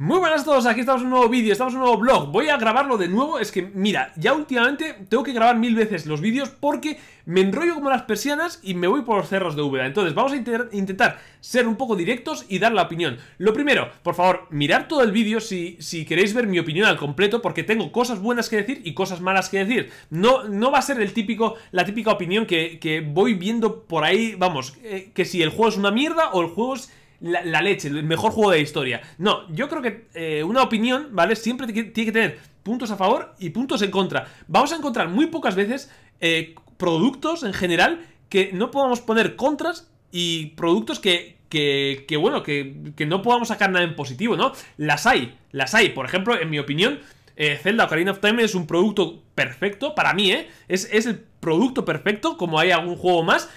Muy buenas a todos, aquí estamos en un nuevo vídeo, estamos en un nuevo blog Voy a grabarlo de nuevo, es que mira, ya últimamente tengo que grabar mil veces los vídeos Porque me enrollo como las persianas y me voy por los cerros de V. Entonces vamos a intentar ser un poco directos y dar la opinión Lo primero, por favor, mirar todo el vídeo si, si queréis ver mi opinión al completo Porque tengo cosas buenas que decir y cosas malas que decir No, no va a ser el típico, la típica opinión que, que voy viendo por ahí Vamos, eh, que si el juego es una mierda o el juego es la, leche, el mejor juego de la historia. No, yo creo que eh, una opinión, ¿vale? Siempre tiene que tener puntos a favor y puntos en contra. Vamos a encontrar muy pocas veces eh, productos en general que no podamos poner contras y productos que, que, bueno, que, no podamos sacar nada en positivo, ¿no? Las hay, las hay. Por ejemplo, en mi opinión, eh, Zelda Ocarina of Time es un producto perfecto para mí, ¿eh? Es, es el producto perfecto, como hay algún juego más,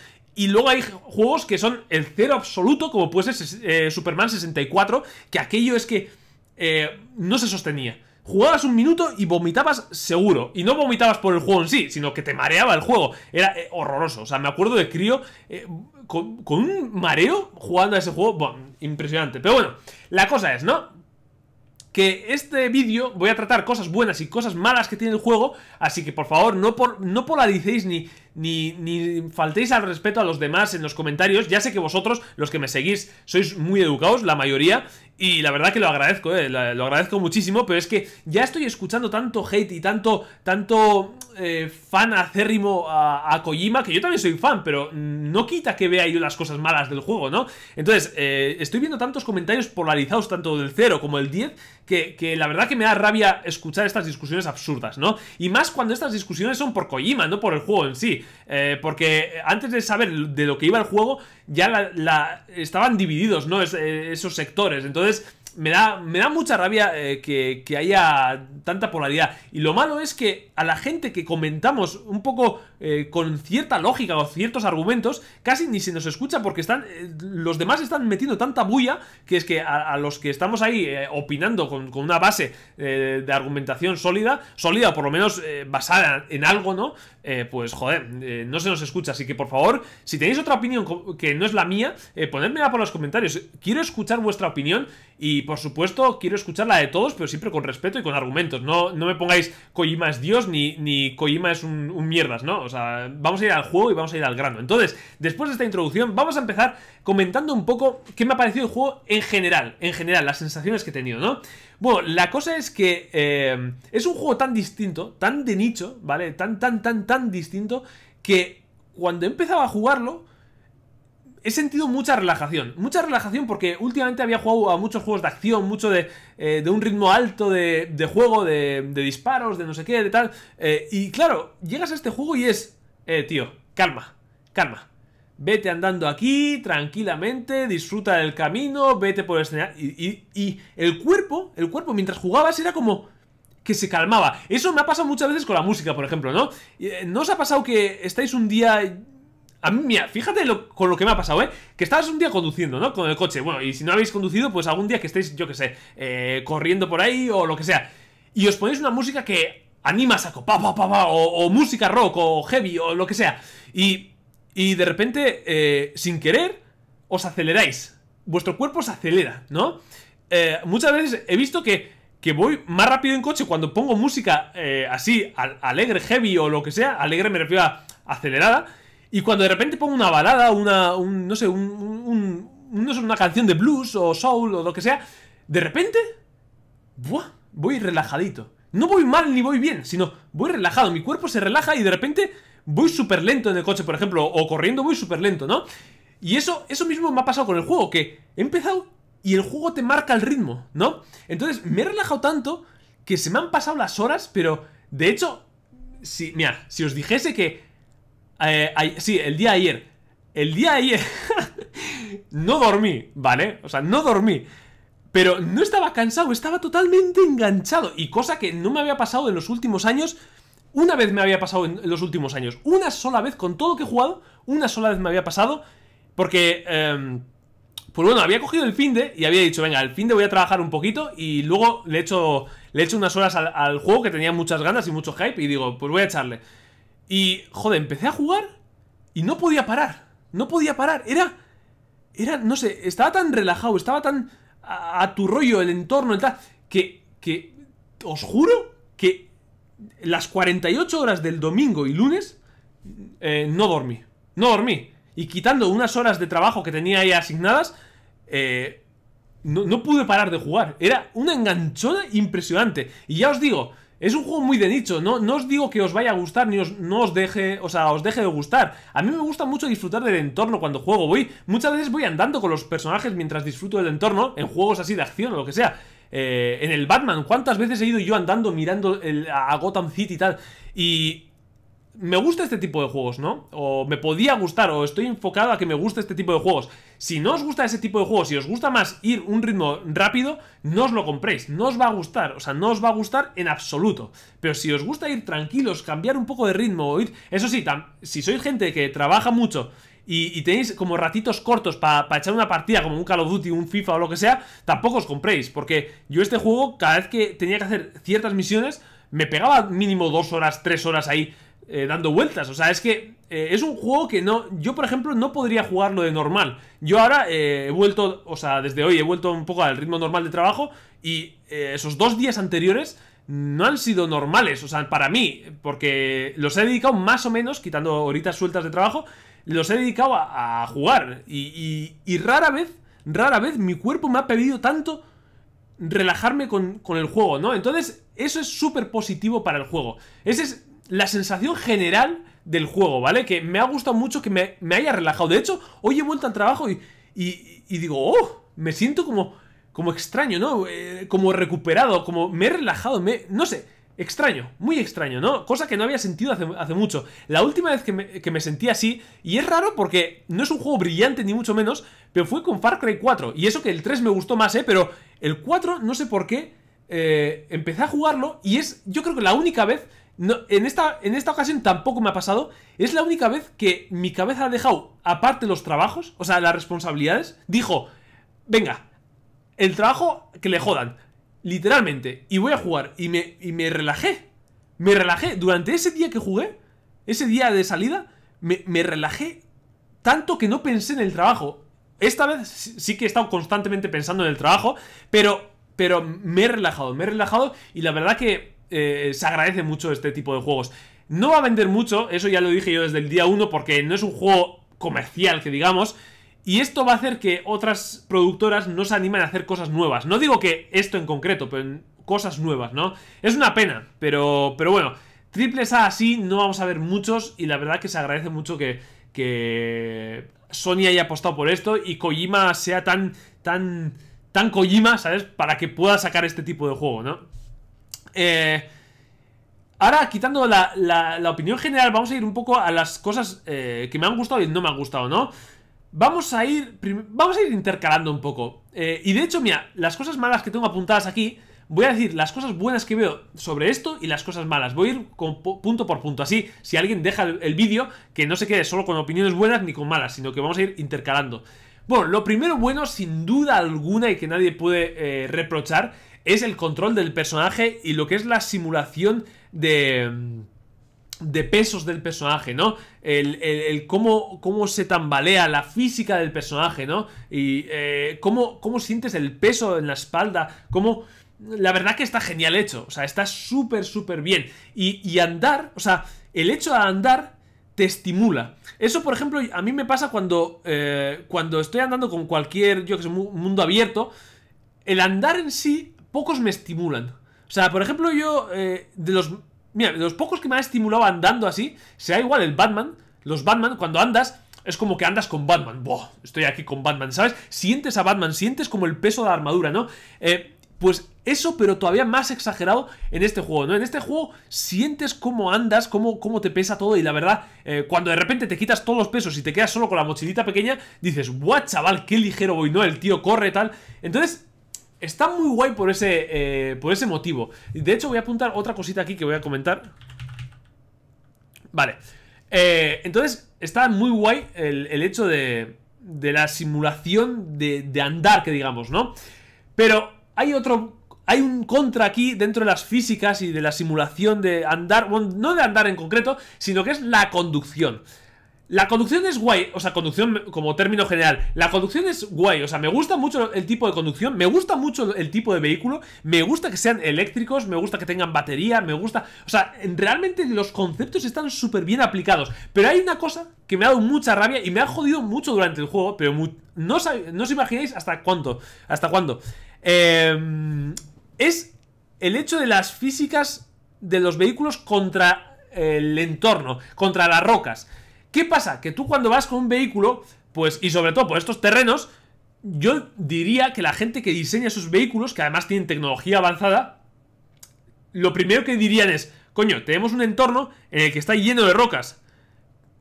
y luego hay juegos que son el cero absoluto, como puede ser eh, Superman 64, que aquello es que eh, no se sostenía. Jugabas un minuto y vomitabas seguro. Y no vomitabas por el juego en sí, sino que te mareaba el juego. Era eh, horroroso. O sea, me acuerdo de crío con, un mareo jugando a ese juego. impresionante. Pero bueno, la cosa es, ¿no? que este vídeo voy a tratar cosas buenas y cosas malas que tiene el juego, así que por favor no, por, no polaricéis ni, ni, ni, faltéis al respeto a los demás en los comentarios, ya sé que vosotros, los que me seguís, sois muy educados, la mayoría, y la verdad que lo agradezco, eh, lo agradezco muchísimo, pero es que ya estoy escuchando tanto hate y tanto, tanto eh, fan acérrimo a, a, Kojima, que yo también soy fan, pero no quita que vea ahí las cosas malas del juego, ¿no? Entonces, eh, estoy viendo tantos comentarios polarizados, tanto del 0 como el 10, que, la verdad que me da rabia escuchar estas discusiones absurdas, ¿no? Y más cuando estas discusiones son por Kojima, no por el juego en sí. porque antes de saber de lo que iba el juego, ya estaban divididos, ¿no? esos sectores. Entonces, me da, me da, mucha rabia eh, que, haya tanta polaridad. Y lo malo es que a la gente que comentamos un poco eh, con cierta lógica o ciertos argumentos, casi ni se nos escucha porque están eh, los demás están metiendo tanta bulla que es que a, los que estamos ahí opinando con, una base de argumentación sólida, sólida por lo menos basada en algo, ¿no? Eh, pues joder, eh, no se nos escucha. Así que por favor, si tenéis otra opinión que no es la mía, eh, ponedmela por los comentarios. Quiero escuchar vuestra opinión y por supuesto quiero escuchar la de todos, pero siempre con respeto y con argumentos. No, no me pongáis Kojima es Dios ni, ni Kojima es un, un mierdas, ¿no? O sea, vamos a ir al juego y vamos a ir al grano. Entonces, después de esta introducción, vamos a empezar comentando un poco qué me ha parecido el juego en general, en general, las sensaciones que he tenido, ¿no? Bueno, la cosa es que eh, es un juego tan distinto, tan de nicho, ¿vale? Tan, tan, tan, tan distinto que cuando empezaba a jugarlo he sentido mucha relajación. Mucha relajación porque últimamente había jugado a muchos juegos de acción, mucho de, eh, un ritmo alto de, juego, de, disparos, de no sé qué, de tal. Eh, y claro, llegas a este juego y es, tío, calma, calma vete andando aquí tranquilamente, disfruta del camino, vete por el escenario. Y, el cuerpo, el cuerpo mientras jugabas era como que se calmaba. Eso me ha pasado muchas veces con la música, por ejemplo, ¿no? Eh, ¿No os ha pasado que estáis un día... A mí, mira, fíjate con lo que me ha pasado, ¿eh? Que estabas un día conduciendo, ¿no? Con el coche. Bueno, y si no habéis conducido, pues algún día que estéis, yo que sé, eh, corriendo por ahí o lo que sea. Y os ponéis una música que anima a saco, pa, o música rock, o heavy, o lo que sea. Y y de repente, eh, sin querer, os aceleráis. Vuestro cuerpo se acelera, ¿no? Eh, muchas veces he visto que, voy más rápido en coche cuando pongo música eh, así, alegre, heavy o lo que sea. Alegre me refiero a acelerada. Y cuando de repente pongo una balada, una, no sé, una canción de blues o soul o lo que sea, de repente, ¡buah! Voy relajadito. No voy mal ni voy bien, sino voy relajado. Mi cuerpo se relaja y de repente voy súper lento en el coche, por ejemplo, o corriendo voy súper lento, ¿no? Y eso, eso mismo me ha pasado con el juego, que he empezado y el juego te marca el ritmo, ¿no? Entonces me he relajado tanto que se me han pasado las horas, pero de hecho, si, mira, si os dijese que... Eh, sí, el día de ayer. El día de ayer no dormí, ¿vale? O sea, no dormí. Pero no estaba cansado, estaba totalmente enganchado. Y cosa que no me había pasado en los últimos años una vez me había pasado en los últimos años. Una sola vez, con todo que he jugado, una sola vez me había pasado. Porque, eh, pues bueno, había cogido el fin de y había dicho, venga, el fin de voy a trabajar un poquito. Y luego le he le unas horas al, juego que tenía muchas ganas y mucho hype. Y digo, pues voy a echarle. Y, joder, empecé a jugar y no podía parar. No podía parar. Era, era, no sé, estaba tan relajado, estaba tan a, a tu rollo el entorno, el tal, que, que, os juro que las 48 horas del domingo y lunes eh, no dormí. No dormí. Y quitando unas horas de trabajo que tenía ahí asignadas, eh, no, pude parar de jugar. Era una enganchona impresionante. Y ya os digo, es un juego muy de nicho. No, os digo que os vaya a gustar ni os, no os deje, o sea, os deje de gustar. A mí me gusta mucho disfrutar del entorno cuando juego. Voy, muchas veces voy andando con los personajes mientras disfruto del entorno en juegos así de acción o lo que sea. Eh, en el Batman, ¿cuántas veces he ido yo andando mirando el, a Gotham City y tal? Y me gusta este tipo de juegos, ¿no? O me podía gustar, o estoy enfocado a que me guste este tipo de juegos. Si no os gusta ese tipo de juegos, si os gusta más ir un ritmo rápido, no os lo compréis, no os va a gustar, o sea, no os va a gustar en absoluto. Pero si os gusta ir tranquilos, cambiar un poco de ritmo, o ir... Eso sí, si sois gente que trabaja mucho y, tenéis como ratitos cortos para echar una partida como un Call of Duty, un FIFA o lo que sea, tampoco os compréis. Porque yo este juego, cada vez que tenía que hacer ciertas misiones, me pegaba mínimo dos horas, tres horas ahí eh, dando vueltas. O sea, es que eh, es un juego que no. Yo, por ejemplo, no podría jugarlo de normal. Yo ahora eh, he vuelto, o sea, desde hoy he vuelto un poco al ritmo normal de trabajo. Y esos dos días anteriores no han sido normales, o sea, para mí, porque los he dedicado más o menos, quitando horitas sueltas de trabajo, los he dedicado a, jugar. Y, rara vez, rara vez mi cuerpo me ha pedido tanto relajarme con, el juego, ¿no? Entonces, eso es súper positivo para el juego. Esa es la sensación general del juego, ¿vale? Que me ha gustado mucho que me, haya relajado. De hecho, hoy he vuelto al trabajo y, y, digo, oh, me siento como, como extraño, ¿no? Eh, como recuperado, como me he relajado, me, no sé. Extraño, muy extraño, ¿no? Cosa que no había sentido hace, mucho. La última vez que me, sentí así, y es raro porque no es un juego brillante ni mucho menos, pero fue con Far Cry 4. Y eso que el 3 me gustó más, ¿eh? Pero el 4, no sé por qué, eh, empecé a jugarlo y es, yo creo que la única vez, en, esta, en esta ocasión tampoco me ha pasado, es la única vez que mi cabeza ha dejado aparte los trabajos, o sea, las responsabilidades, dijo, venga, el trabajo que le jodan Literalmente. Y voy a jugar. Y me, y me relajé. Me relajé. Durante ese día que jugué, ese día de salida, me, relajé tanto que no pensé en el trabajo. Esta vez sí que he estado constantemente pensando en el trabajo, pero, pero me he relajado, me he relajado y la verdad que eh, se agradece mucho este tipo de juegos. No va a vender mucho, eso ya lo dije yo desde el día 1 porque no es un juego comercial que digamos, y esto va a hacer que otras productoras no se animen a hacer cosas nuevas. No digo que esto en concreto, pero cosas nuevas, ¿no? Es una pena, pero, pero bueno, triples A así no vamos a ver muchos y la verdad que se agradece mucho que, Sony haya apostado por esto y Kojima sea tan, tan, tan Kojima, ¿sabes? Para que pueda sacar este tipo de juego, ¿no? Eh, ahora, quitando la, opinión general, vamos a ir un poco a las cosas eh, que me han gustado y no me han gustado, ¿no? Vamos a ir, vamos a ir intercalando un poco. Eh, y de hecho, mira, las cosas malas que tengo apuntadas aquí, voy a decir las cosas buenas que veo sobre esto y las cosas malas. Voy a ir punto por punto. Así, si alguien deja el, vídeo, que no se quede solo con opiniones buenas ni con malas, sino que vamos a ir intercalando. Bueno, lo primero bueno, sin duda alguna, y que nadie puede eh, reprochar, es el control del personaje y lo que es la simulación de mm, de pesos del personaje, ¿no? El, cómo, cómo, se tambalea la física del personaje, ¿no? Y eh, cómo, sientes el peso en la espalda, cómo... La verdad que está genial hecho, o sea, está súper, súper bien. Y, andar, o sea, el hecho de andar te estimula. Eso, por ejemplo, a mí me pasa cuando, eh, cuando estoy andando con cualquier, yo que sé, mundo abierto. El andar en sí, pocos me estimulan. O sea, por ejemplo, yo, eh, de los Mira, los pocos que me ha estimulado andando así, sea igual el Batman. Los Batman, cuando andas, es como que andas con Batman. Buah, estoy aquí con Batman, ¿sabes? Sientes a Batman, sientes como el peso de la armadura, ¿no? Eh, pues eso, pero todavía más exagerado en este juego, ¿no? En este juego sientes cómo andas, cómo, cómo te pesa todo y la verdad, eh, cuando de repente te quitas todos los pesos y te quedas solo con la mochilita pequeña, dices, ¡buah, chaval, qué ligero voy, ¿no? El tío corre, tal. Entonces, Está muy guay por ese, eh, por ese motivo. De hecho, voy a apuntar otra cosita aquí que voy a comentar. Vale. Eh, entonces, está muy guay el, hecho de, la simulación de, de andar, que digamos, ¿no? Pero hay otro hay un contra aquí dentro de las físicas y de la simulación de andar, bueno, no de andar en concreto, sino que es la conducción. La conducción es guay, o sea, conducción como término general. La conducción es guay, o sea, me gusta mucho el tipo de conducción, me gusta mucho el tipo de vehículo, me gusta que sean eléctricos, me gusta que tengan batería, me gusta... O sea, realmente los conceptos están súper bien aplicados. Pero hay una cosa que me ha dado mucha rabia y me ha jodido mucho durante el juego, pero no, os, no imagináis hasta cuánto, hasta cuándo. Em, es el hecho de las físicas de los vehículos contra el entorno, contra las rocas. ¿Qué pasa? Que tú cuando vas con un vehículo, pues, y sobre todo por estos terrenos, yo diría que la gente que diseña sus vehículos, que además tienen tecnología avanzada, lo primero que dirían es, coño, tenemos un entorno en el que está lleno de rocas.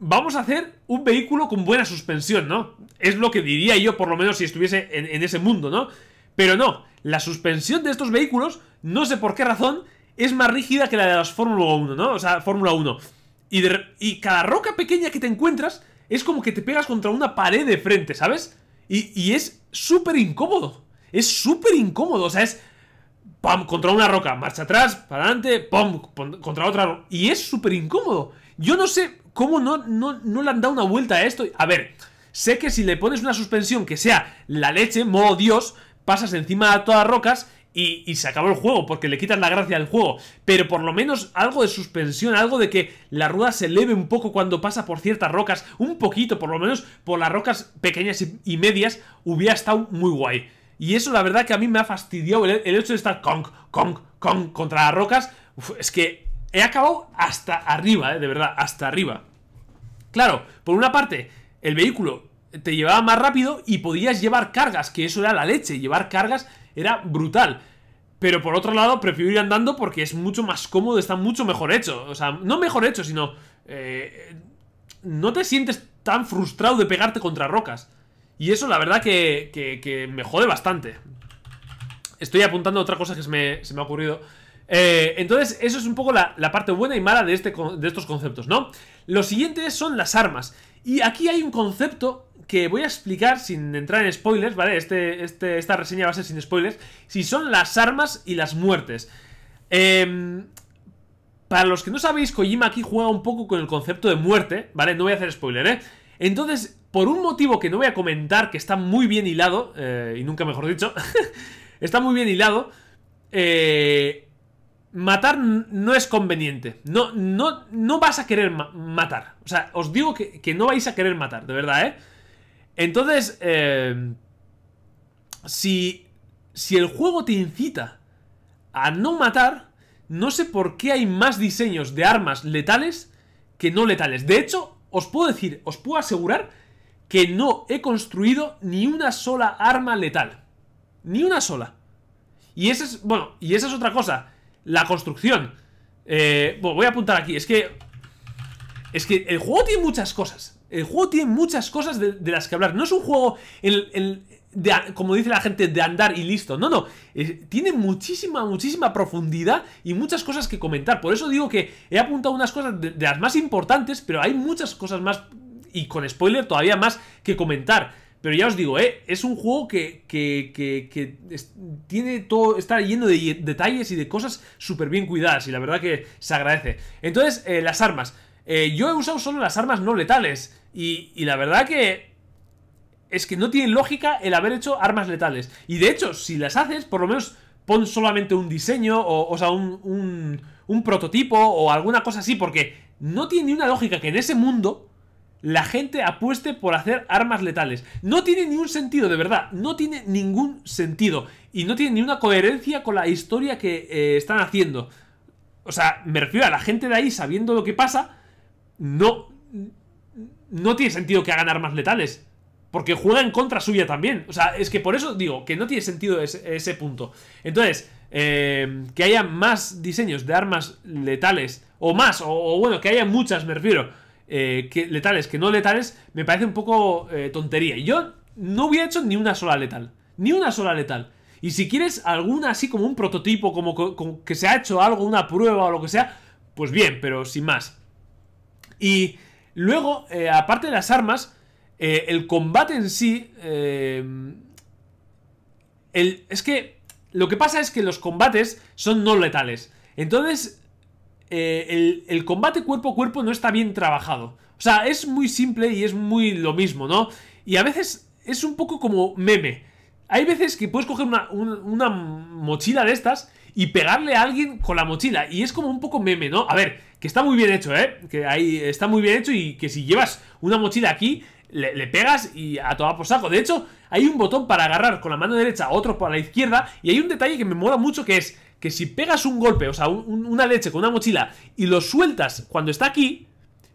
Vamos a hacer un vehículo con buena suspensión, ¿no? Es lo que diría yo, por lo menos, si estuviese en, en ese mundo, ¿no? Pero no, la suspensión de estos vehículos, no sé por qué razón, es más rígida que la de las Fórmula 1, ¿no? O sea, Fórmula 1. Y, cada roca pequeña que te encuentras es como que te pegas contra una pared de frente, ¿sabes? Y, es súper incómodo. Es súper incómodo. O sea, es. ¡Pam! Contra una roca. Marcha atrás, para adelante, ¡pam! Contra otra. Y es súper incómodo. Yo no sé cómo no, no, no le han dado una vuelta a esto. A ver, sé que si le pones una suspensión que sea la leche, modo Dios, pasas encima de todas las rocas y, se acabó el juego porque le quitan la gracia al juego. Pero por lo menos algo de suspensión, algo de que la rueda se eleve un poco cuando pasa por ciertas rocas, un poquito, por lo menos por las rocas pequeñas y, medias, hubiera estado muy guay. Y eso la verdad que a mí me ha fastidiado el, hecho de estar conk, con, con, contra las rocas. es que he acabado hasta arriba, eh, de verdad, hasta arriba. Claro, por una parte, el vehículo te llevaba más rápido y podías llevar cargas, que eso era la leche, llevar cargas era brutal. Pero por otro lado, prefiero ir andando porque es mucho más cómodo, está mucho mejor hecho. O sea, no mejor hecho, sino... Eh, no te sientes tan frustrado de pegarte contra rocas. Y eso la verdad que, me jode bastante. Estoy apuntando a otra cosa que se me, ha ocurrido. Eh, entonces, eso es un poco la, parte buena y mala de, este, de estos conceptos, ¿no? Lo siguiente son las armas. Y aquí hay un concepto que voy a explicar sin entrar en spoilers, ¿vale? Este, este, esta reseña va a ser sin spoilers, si son las armas y las muertes. Em, para los que no sabéis, Kojima aquí juega un poco con el concepto de muerte, ¿vale? No voy a hacer spoiler, ¿eh? Entonces, por un motivo que no voy a comentar, que está muy bien hilado, eh, y nunca mejor dicho, está muy bien hilado, eh, matar no es conveniente. No, no, no vas a querer matar. O sea, os digo que, que, no vais a querer matar, de verdad, ¿eh? Entonces, eh, si, el juego te incita a no matar, no sé por qué hay más diseños de armas letales que no letales. De hecho, os puedo decir, os puedo asegurar que no he construido ni una sola arma letal. Ni una sola. Y esa es, bueno, y esa es otra cosa. La construcción. Eh, bueno, voy a apuntar aquí. Es que... Es que el juego tiene muchas cosas. El juego tiene muchas cosas de, las que hablar. No es un juego, el como dice la gente, de andar y listo. No, no. tiene muchísima, muchísima profundidad y muchas cosas que comentar. Por eso digo que he apuntado unas cosas de, las más importantes, pero hay muchas cosas más, y con spoiler todavía más, que comentar. Pero ya os digo, eh, es un juego que, que, que, tiene todo, está lleno de detalles y de cosas súper bien cuidadas y la verdad que se agradece. Entonces, eh, las armas. Eh, yo he usado solo las armas no letales. Y, la verdad que es que no tiene lógica el haber hecho armas letales. Y de hecho, si las haces, por lo menos pon solamente un diseño, o, o sea, un, un, prototipo o alguna cosa así, porque no tiene ni una lógica que en ese mundo la gente apueste por hacer armas letales. No tiene ni un sentido, de verdad, no tiene ningún sentido. Y no tiene ni una coherencia con la historia que eh, están haciendo. O sea, me refiero a la gente de ahí sabiendo lo que pasa, no no tiene sentido que hagan armas letales. Porque juega en contra suya también. O sea, es que por eso digo que no tiene sentido ese, punto. Entonces, eh, que haya más diseños de armas letales, o más, o, bueno, que haya muchas, me refiero, eh, que, letales que no letales, me parece un poco tontería. Eh, tontería. Yo no hubiera hecho ni una sola letal. Ni una sola letal. Y si quieres alguna así como un prototipo, como que se ha hecho algo, una prueba o lo que sea, pues bien, pero sin más. Y Luego, eh, aparte de las armas, eh, el combate en sí... Eh, es que lo que pasa es que los combates son no letales. Entonces, el, combate cuerpo a cuerpo no está bien trabajado. O sea, es muy simple y es muy lo mismo, ¿no? Y a veces es un poco como meme. Hay veces que puedes coger una, mochila de estas y pegarle a alguien con la mochila. Y es como un poco meme, ¿no? A ver, que está muy bien hecho, ¿eh? Que ahí está muy bien hecho y que si llevas una mochila aquí, le, pegas y a toda por saco. De hecho, hay un botón para agarrar con la mano derecha, otro para la izquierda. Y hay un detalle que me mola mucho que es que si pegas un golpe, o sea, una leche con una mochila y lo sueltas cuando está aquí,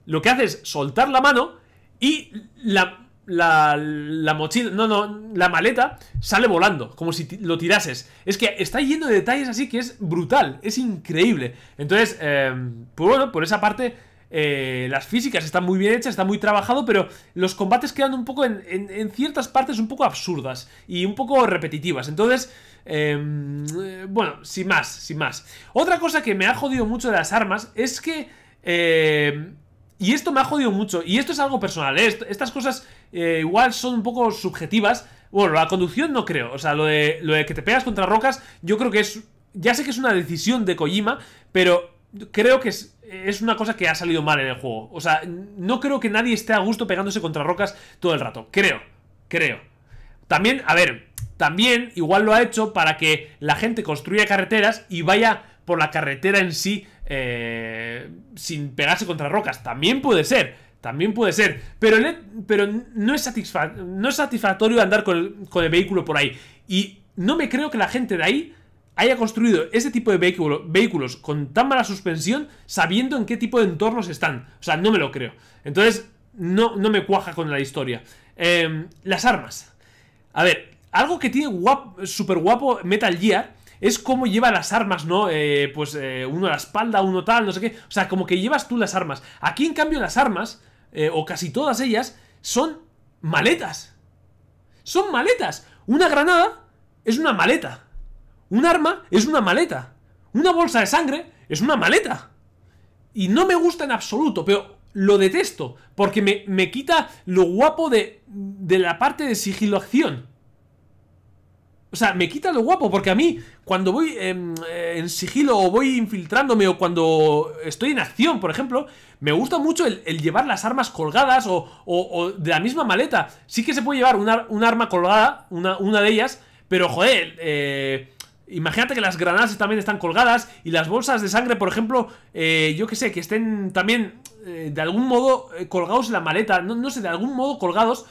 lo que hace es soltar la mano y la, la, mochila, no, no, la maleta sale volando, como si lo tirases. Es que está lleno de detalles así que es brutal, es increíble. Entonces, em, pues bueno, por esa parte, eh, las físicas están muy bien hechas, está muy trabajado, pero los combates quedan un poco en, ciertas partes un poco absurdas y un poco repetitivas. Entonces, em, eh, bueno, sin más, sin más. Otra cosa que me ha jodido mucho de las armas es que... Em, y esto me ha jodido mucho, y esto es algo personal, ¿eh? estas cosas eh, igual son un poco subjetivas. Bueno, la conducción no creo. O sea, lo de, lo de que te pegas contra rocas, yo creo que es... Ya sé que es una decisión de Kojima, pero creo que es, es, una cosa que ha salido mal en el juego. O sea, no creo que nadie esté a gusto pegándose contra rocas todo el rato. Creo, creo. También, a ver, también igual lo ha hecho para que la gente construya carreteras y vaya por la carretera en sí eh, sin pegarse contra rocas. También puede ser. También puede ser. Pero, pero no, es no es satisfactorio andar con el, vehículo por ahí. Y no me creo que la gente de ahí haya construido ese tipo de vehículo, vehículos con tan mala suspensión sabiendo en qué tipo de entornos están. O sea, no me lo creo. Entonces, no, no me cuaja con la historia. Em, las armas. A ver, algo que tiene guap, super guapo Metal Gear es como lleva las armas, ¿no? Eh, pues eh, uno a la espalda, uno tal, no sé qué. O sea, como que llevas tú las armas. Aquí, en cambio, las armas, eh, o casi todas ellas, son maletas. Son maletas. Una granada es una maleta. Un arma es una maleta. Una bolsa de sangre es una maleta. Y no me gusta en absoluto, pero lo detesto, porque me, quita lo guapo de, de la parte de sigilo-acción. O sea, me quita lo guapo, porque a mí cuando voy em, eh, en, sigilo o voy infiltrándome o cuando estoy en acción, por ejemplo, me gusta mucho el, llevar las armas colgadas o, de la misma maleta. Sí que se puede llevar una, un arma colgada, una, de ellas, pero joder, eh, Imagínate que las granadas también están colgadas y las bolsas de sangre, por ejemplo, eh, yo que sé, que estén también de algún modo colgados en la maleta, no, sé, de algún modo colgados,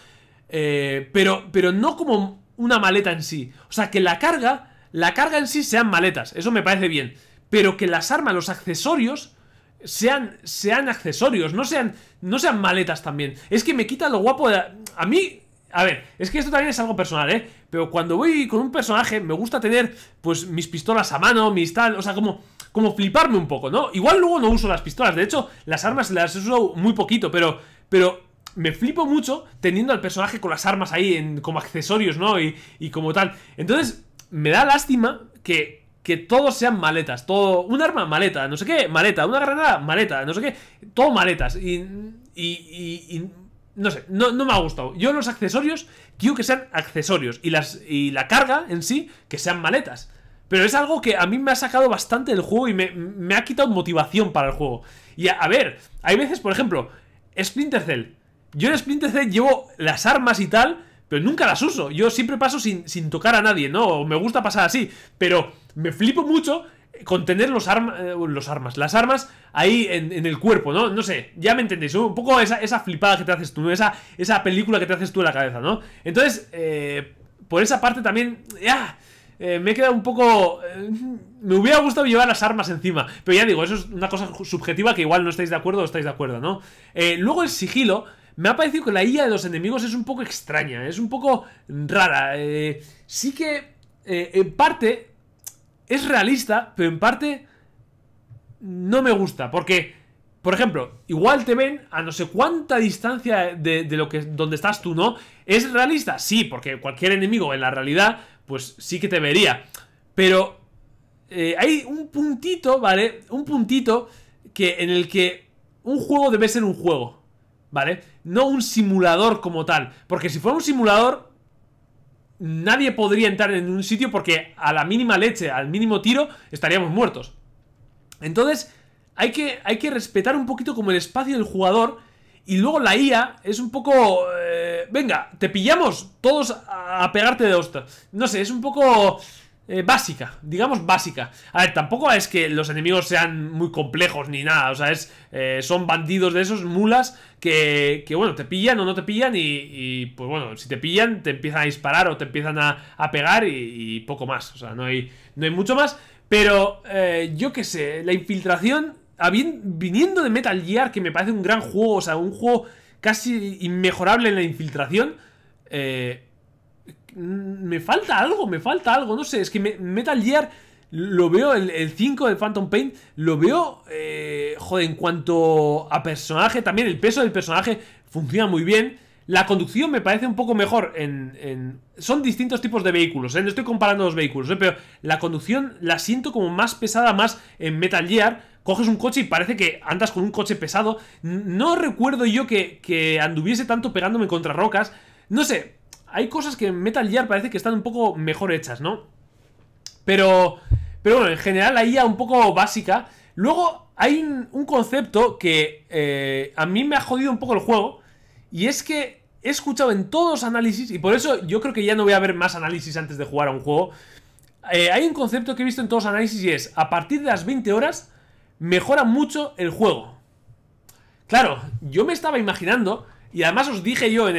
pero, pero no como una maleta en sí. O sea, que la carga la carga en sí sean maletas, eso me parece bien. Pero que las armas, los accesorios, sean, sean accesorios, no sean, no sean maletas también. Es que me quita lo guapo de A mí, a ver, es que esto también es algo personal, ¿eh? Pero cuando voy con un personaje, me gusta tener, pues, mis pistolas a mano, mis tal, o sea, como... Como fliparme un poco, ¿no? Igual luego no uso las pistolas, de hecho, las armas las uso muy poquito, pero... Pero me flipo mucho teniendo al personaje con las armas ahí en, como accesorios, ¿no? Y, y como tal. Entonces, me da lástima que, todos sean maletas. Todo, un arma, maleta, no sé qué, maleta, una granada, maleta, no sé qué, todo maletas. Y, y, no sé, no, me ha gustado. Yo los accesorios quiero que sean accesorios y, las, y la carga en sí que sean maletas. Pero es algo que a mí me ha sacado bastante del juego y me, ha quitado motivación para el juego. Y a, a, ver, hay veces, por ejemplo, Splinter Cell. Yo en Splinter Cell llevo las armas y tal, nunca las uso. Yo siempre paso sin, tocar a nadie, ¿no? Me gusta pasar así. Pero me flipo mucho eh, con tener los, arma, eh, los armas, las armas ahí en, en, el cuerpo, ¿no? No sé, ya me entendéis. Un poco esa, esa flipada que te haces tú, ¿no? esa, esa película que te haces tú en la cabeza, ¿no? Entonces, eh, por esa parte también... ya me he quedado un poco... me hubiera gustado llevar las armas encima. Pero ya digo, eso es una cosa subjetiva que igual no estáis de acuerdo o estáis de acuerdo, ¿no? luego el sigilo me ha parecido que la IA de los enemigos es un poco extraña, es un poco rara. Eh, sí que eh, en parte es realista, pero en parte no me gusta, porque, por ejemplo, igual te ven a no sé cuánta distancia de, lo que, donde estás tú, ¿no? ¿Es realista? Sí, porque cualquier enemigo en la realidad, pues sí que te vería. Pero eh, hay un puntito, ¿vale? Un puntito que en el que un juego debe ser un juego. ¿vale? No un simulador como tal, porque si fuera un simulador, nadie podría entrar en un sitio porque a la mínima leche, al mínimo tiro, estaríamos muertos. Entonces, hay que, hay que respetar un poquito como el espacio del jugador y luego la IA es un poco... Eh, venga, te pillamos todos a, pegarte de hosta. No sé, es un poco... Eh, básica, digamos básica. A ver, tampoco es que los enemigos sean muy complejos ni nada, o sea, es, eh, son bandidos de esos, mulas, que, bueno, te pillan o no te pillan y, pues bueno, si te pillan te empiezan a disparar o te empiezan a, pegar y, poco más, o sea, no hay, no hay mucho más, pero eh, yo qué sé, la infiltración, viniendo de Metal Gear, que me parece un gran juego, o sea, un juego casi inmejorable en la infiltración, eh Mm, me falta algo, me falta algo, no sé, es que Metal Gear lo veo, el, 5 del Phantom Pain, lo veo, eh, joder, en cuanto a personaje, también el peso del personaje funciona muy bien. La conducción me parece un poco mejor en... son distintos tipos de vehículos, ¿eh? no estoy comparando los vehículos, ¿eh? pero la conducción la siento como más pesada, más en Metal Gear. Coges un coche y parece que andas con un coche pesado. No recuerdo yo que anduviese tanto pegándome contra rocas. No sé, hay cosas que en Metal Gear parece que están un poco mejor hechas, ¿no? Pero, pero bueno, en general ahí IA un poco básica. Luego hay un, concepto que eh, a mí me ha jodido un poco el juego. Y es que he escuchado en todos los análisis, y por eso yo creo que ya no voy a ver más análisis antes de jugar a un juego. Eh, hay un concepto que he visto en todos los análisis y es, a partir de las 20 horas, mejora mucho el juego. Claro, yo me estaba imaginando y además os dije yo en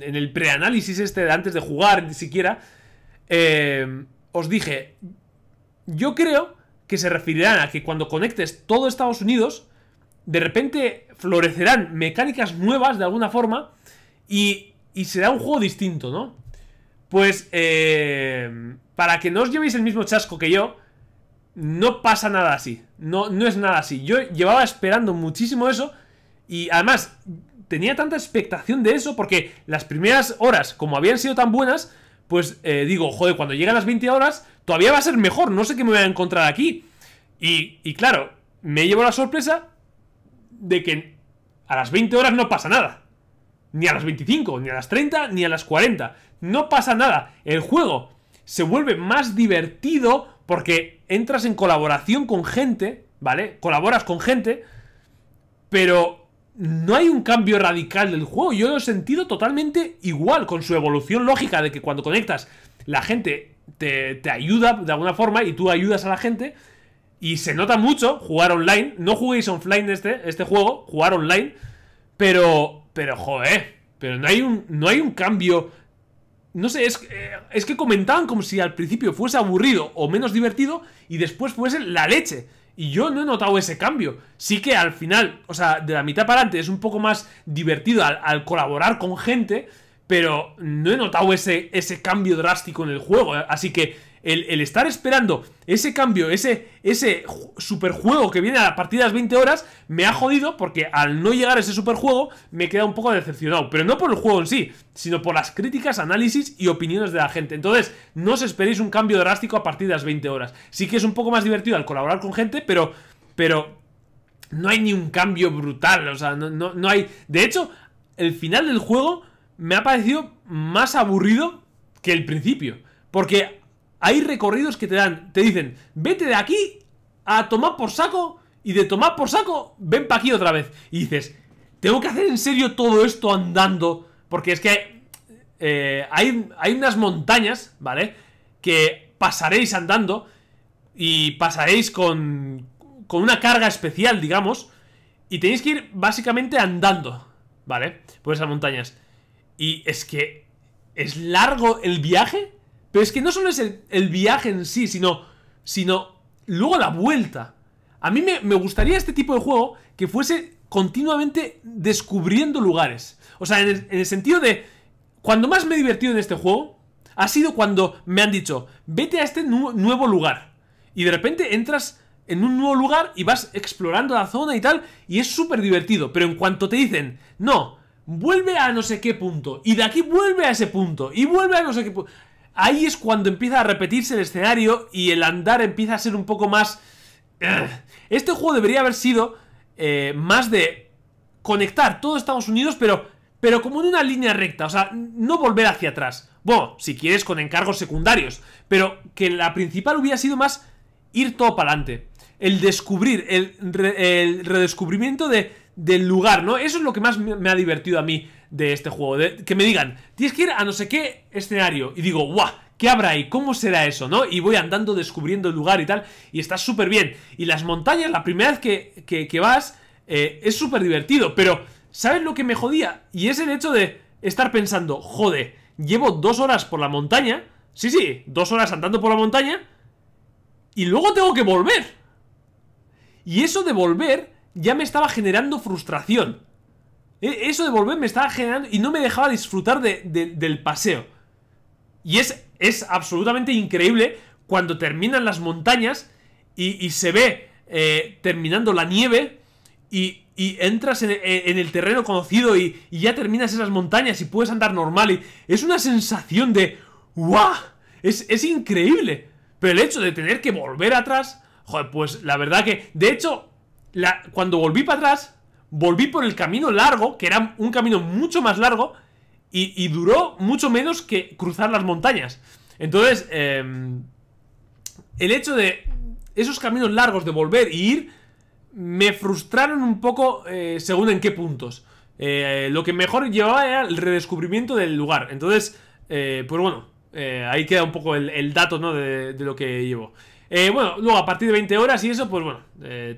el, preanálisis este de antes de jugar, ni siquiera, eh, os dije, yo creo que se referirán a que cuando conectes todo Estados Unidos, de repente florecerán mecánicas nuevas de alguna forma y, será un juego distinto, ¿no? Pues eh, para que no os llevéis el mismo chasco que yo, no pasa nada así. No, no es nada así. Yo llevaba esperando muchísimo eso. Y además, tenía tanta expectación de eso porque las primeras horas, como habían sido tan buenas, pues eh, digo, joder, cuando lleguen las 20 horas, todavía va a ser mejor, no sé qué me voy a encontrar aquí. Y, y claro, me llevo la sorpresa de que a las 20 horas no pasa nada. Ni a las 25, ni a las 30, ni a las 40. No pasa nada. El juego se vuelve más divertido porque entras en colaboración con gente, ¿vale? Colaboras con gente, pero no hay un cambio radical del juego. Yo lo he sentido totalmente igual, con su evolución lógica de que cuando conectas, la gente te, ayuda de alguna forma y tú ayudas a la gente. Y se nota mucho jugar online. No juguéis offline este, este juego, jugar online. Pero, pero joder, pero no hay un, no hay un cambio. No sé, es, eh, es que comentaban como si al principio fuese aburrido o menos divertido y después fuese la leche. Y yo no he notado ese cambio. Sí que al final, o sea, de la mitad para adelante es un poco más divertido al, colaborar con gente, pero no he notado ese, ese cambio drástico en el juego. ¿eh? Así que el, estar esperando ese cambio, ese, ese superjuego que viene a partir de las 20 horas, me ha jodido porque al no llegar a ese superjuego me queda un poco decepcionado. Pero no por el juego en sí, sino por las críticas, análisis y opiniones de la gente. Entonces, no os esperéis un cambio drástico a partir de las 20 horas. Sí que es un poco más divertido al colaborar con gente, pero... pero no hay ni un cambio brutal, o sea, no, no, no hay... De hecho, el final del juego me ha parecido más aburrido que el principio. Porque hay recorridos que te dan, te dicen, vete de aquí a tomar por saco y de tomar por saco, ven para aquí otra vez. Y dices, tengo que hacer en serio todo esto andando, porque es que eh, hay, hay unas montañas, ¿vale? Que pasaréis andando y pasaréis con, con una carga especial, digamos, y tenéis que ir básicamente andando, ¿vale? Por esas montañas. Y es que es largo el viaje es que no solo es el, viaje en sí, sino, sino luego la vuelta. A mí me, me, gustaría este tipo de juego que fuese continuamente descubriendo lugares. O sea, en el, sentido de, cuando más me he divertido en este juego, ha sido cuando me han dicho, vete a este nuevo lugar. Y de repente entras en un nuevo lugar y vas explorando la zona y tal, y es súper divertido. Pero en cuanto te dicen, no, vuelve a no sé qué punto, y de aquí vuelve a ese punto, y vuelve a no sé qué punto. Ahí es cuando empieza a repetirse el escenario y el andar empieza a ser un poco más... Eh, este juego debería haber sido eh, más de conectar todo Estados Unidos, pero, pero como en una línea recta, o sea, no volver hacia atrás. Bueno, si quieres con encargos secundarios, pero que la principal hubiera sido más ir todo para adelante. El descubrir, el, redescubrimiento de, del lugar, ¿no? Eso es lo que más me ha divertido a mí de este juego. que me digan, tienes que ir a no sé qué escenario. Y digo, guau, ¿qué habrá ahí? ¿Cómo será eso? ¿No? Y voy andando descubriendo el lugar y tal. Y está súper bien. Y las montañas, la primera vez que, que, vas, eh, es súper divertido. Pero, ¿sabes lo que me jodía? Y es el hecho de estar pensando, jode, llevo dos horas por la montaña. Sí, sí, dos horas andando por la montaña. Y luego tengo que volver. Y eso de volver ya me estaba generando frustración. E, eso de volver me estaba generando y no me dejaba disfrutar del paseo. Y es, es absolutamente increíble cuando terminan las montañas y, se ve eh, terminando la nieve y, entras en, el terreno conocido y, ya terminas esas montañas y puedes andar normal. Y es una sensación de ¡guau! Es, es increíble. Pero el hecho de tener que volver atrás, joder, pues la verdad que, de hecho, cuando volví para atrás, volví por el camino largo, que era un camino mucho más largo, y, duró mucho menos que cruzar las montañas. Entonces, em, el hecho de esos caminos largos de volver y ir, me frustraron un poco eh, según en qué puntos. Eh, lo que mejor llevaba era el redescubrimiento del lugar. Entonces, eh, pues bueno, ahí queda un poco el, dato ¿no? de, de, lo que llevo. bueno, luego a partir de 20 horas y eso, pues bueno,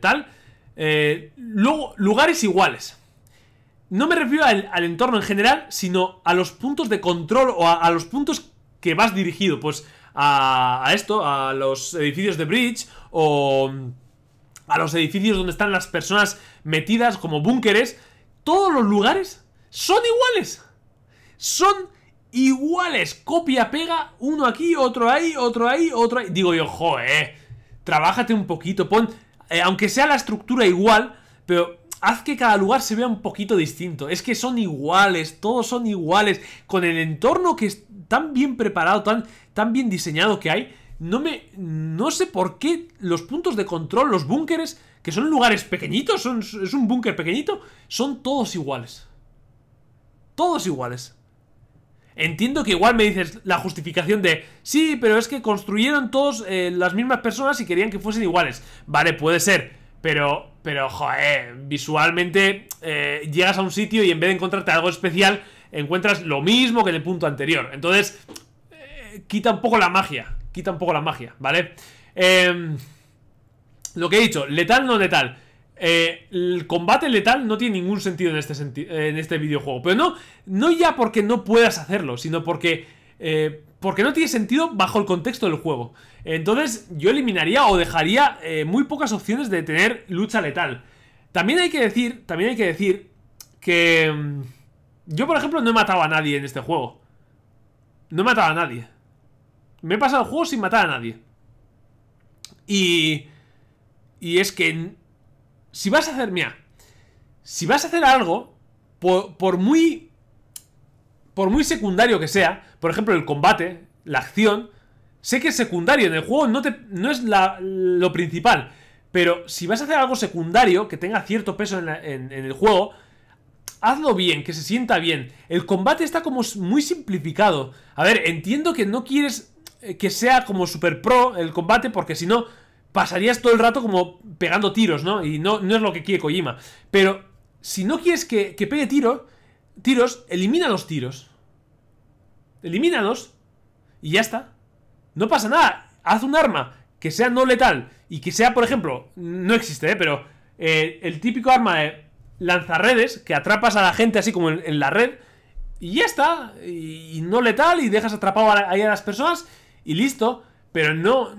tal. Eh, luego, lugares iguales. No me refiero al, entorno en general, sino a los puntos de control o a, los puntos que vas dirigido. Pues a, esto, a los edificios de bridge o a los edificios donde están las personas metidas como búnkeres. Todos los lugares son iguales. Son iguales. Copia, pega, uno aquí, otro ahí, otro ahí, otro ahí. Digo yo, joe, eh, trabájate un poquito, pon eh, aunque sea la estructura igual, pero haz que cada lugar se vea un poquito distinto. Es que son iguales, todos son iguales, con el entorno que es tan bien preparado, tan, tan bien diseñado que hay. No me. No sé por qué los puntos de control, los búnkeres, que son lugares pequeñitos, es un búnker pequeñito, son todos iguales. Todos iguales. Entiendo que igual me dices la justificación de, sí, pero es que construyeron todos eh, las mismas personas y querían que fuesen iguales. Vale, puede ser, pero, pero, joder, visualmente eh, llegas a un sitio y en vez de encontrarte algo especial, encuentras lo mismo que en el punto anterior. Entonces, eh, quita un poco la magia, quita un poco la magia, ¿vale? Em, lo que he dicho, letal no letal. Eh, el combate letal no tiene ningún sentido en este, en este videojuego. Pero no, no ya porque no puedas hacerlo, sino porque, eh, porque no tiene sentido bajo el contexto del juego. Entonces yo eliminaría o dejaría eh, muy pocas opciones de tener lucha letal. También hay que decir, también hay que decir que mm, yo por ejemplo no he matado a nadie en este juego. No he matado a nadie. Me he pasado el juego sin matar a nadie. Y... Y es que si vas a hacer, si vas a hacer algo, por, muy, por muy secundario que sea, por ejemplo, el combate, la acción, sé que es secundario, en el juego no, te, no es lo principal, pero si vas a hacer algo secundario que tenga cierto peso en el juego, hazlo bien, que se sienta bien. El combate está como muy simplificado. A ver, entiendo que no quieres eh, que sea como super pro el combate, porque si no, pasarías todo el rato como pegando tiros, ¿no? Y no, no es lo que quiere Kojima. Pero si no quieres que, pegue tiro, tiros, elimina los tiros. Elimínalos y ya está. No pasa nada. Haz un arma que sea no letal y que sea, por ejemplo, no existe, ¿eh? pero eh, el típico arma de lanzarredes que atrapas a la gente así como en, la red y ya está. y, no letal y dejas atrapado ahí a las personas y listo. Pero no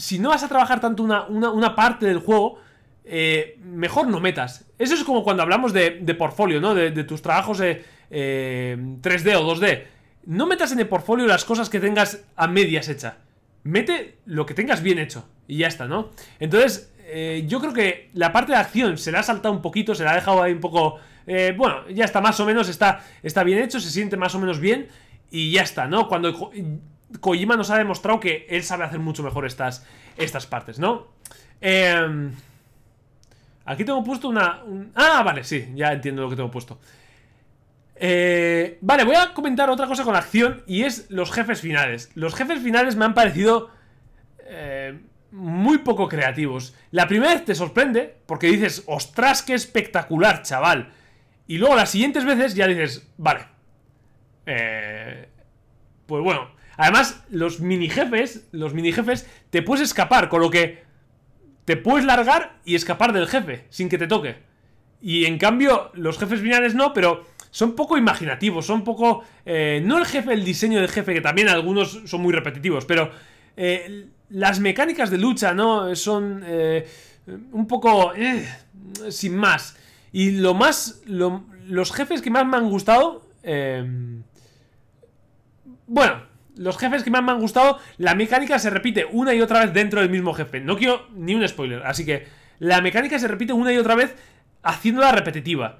si no vas a trabajar tanto una, parte del juego, eh, mejor no metas. Eso es como cuando hablamos de, portfolio, ¿no? De, tus trabajos de eh, 3D eh, o 2D. No metas en el portfolio las cosas que tengas a medias hechas. Mete lo que tengas bien hecho. Y ya está, ¿no? Entonces, yo creo que la parte de acción se la ha saltado un poquito, se la ha dejado ahí un poco... bueno, ya está más o menos, está, está bien hecho, se siente más o menos bien. Y ya está, ¿no? Cuando Kojima nos ha demostrado que él sabe hacer mucho mejor estas, estas partes, ¿no? Em, aquí tengo puesto una... ah, vale, sí, ya entiendo lo que tengo puesto. Eh, vale, voy a comentar otra cosa con acción y es los jefes finales. Los jefes finales me han parecido eh, muy poco creativos. La primera vez te sorprende porque dices, ostras, qué espectacular, chaval. Y luego las siguientes veces ya dices, vale. Eh, pues bueno, Además, los mini jefes, los mini jefes, te puedes escapar, con lo que te puedes largar y escapar del jefe sin que te toque. Y en cambio, los jefes finales no, pero son poco imaginativos, son poco... Eh, no el jefe, el diseño del jefe, que también algunos son muy repetitivos, pero eh, las mecánicas de lucha, ¿no? Son eh, un poco... sin más. Y lo más... los jefes que más me han gustado... bueno, los jefes que más me han gustado, la mecánica se repite una y otra vez dentro del mismo jefe. No quiero ni un spoiler, así que la mecánica se repite una y otra vez haciéndola repetitiva.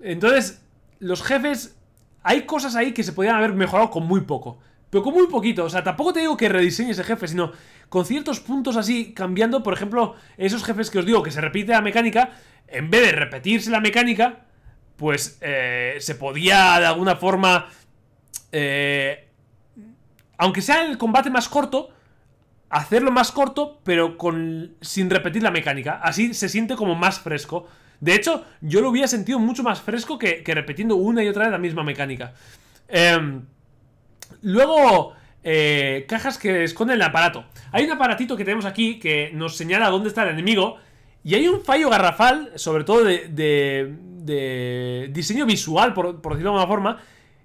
Entonces, los jefes, hay cosas ahí que se podrían haber mejorado con muy poco. Pero con muy poquito, o sea, tampoco te digo que rediseñes ese jefe, sino con ciertos puntos así, cambiando, por ejemplo, esos jefes que os digo que se repite la mecánica, en vez de repetirse la mecánica, pues eh, se podía de alguna forma eh, aunque sea el combate más corto, hacerlo más corto, pero sin repetir la mecánica. Así se siente como más fresco. De hecho, yo lo hubiera sentido mucho más fresco que, repetiendo repitiendo una y otra vez la misma mecánica. Em, luego, eh, cajas que esconden el aparato. Hay un aparatito que tenemos aquí que nos señala dónde está el enemigo. Y hay un fallo garrafal, sobre todo de, diseño visual, por, por decirlo de alguna forma,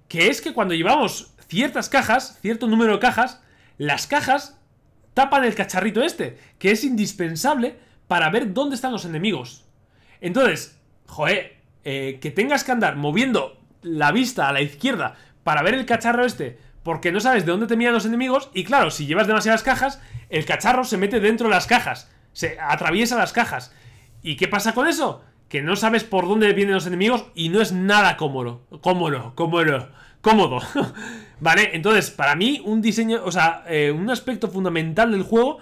que es que cuando llevamos ciertas cajas, cierto número de cajas, las cajas tapan el cacharrito este, que es indispensable para ver dónde están los enemigos. Entonces, joe, eh, que tengas que andar moviendo la vista a la izquierda para ver el cacharro este, porque no sabes de dónde te miran los enemigos, y claro, si llevas demasiadas cajas, el cacharro se mete dentro de las cajas, se atraviesa las cajas. ¿Y qué pasa con eso? Que no sabes por dónde vienen los enemigos y no es nada cómodo, cómodo, cómodo, cómodo. ¿Vale? Entonces, para mí, un diseño, o sea, eh, un aspecto fundamental del juego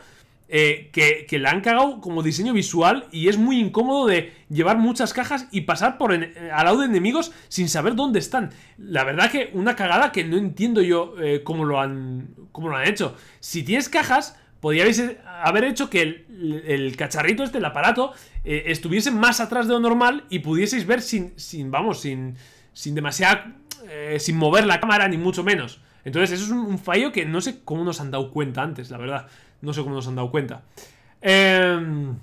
eh, que, la han cagado como diseño visual y es muy incómodo de llevar muchas cajas y pasar por eh, al lado de enemigos sin saber dónde están. La verdad que una cagada que no entiendo yo cómo, lo han, cómo lo han hecho. Si tienes cajas, podríais haber hecho que el, cacharrito este, el aparato, estuviese más atrás de lo normal y pudieseis ver sin, sin vamos, sin, sin demasiada eh, sin mover la cámara, ni mucho menos. Entonces, eso es un, fallo que no sé cómo nos han dado cuenta antes, la verdad. No sé cómo nos han dado cuenta. Em,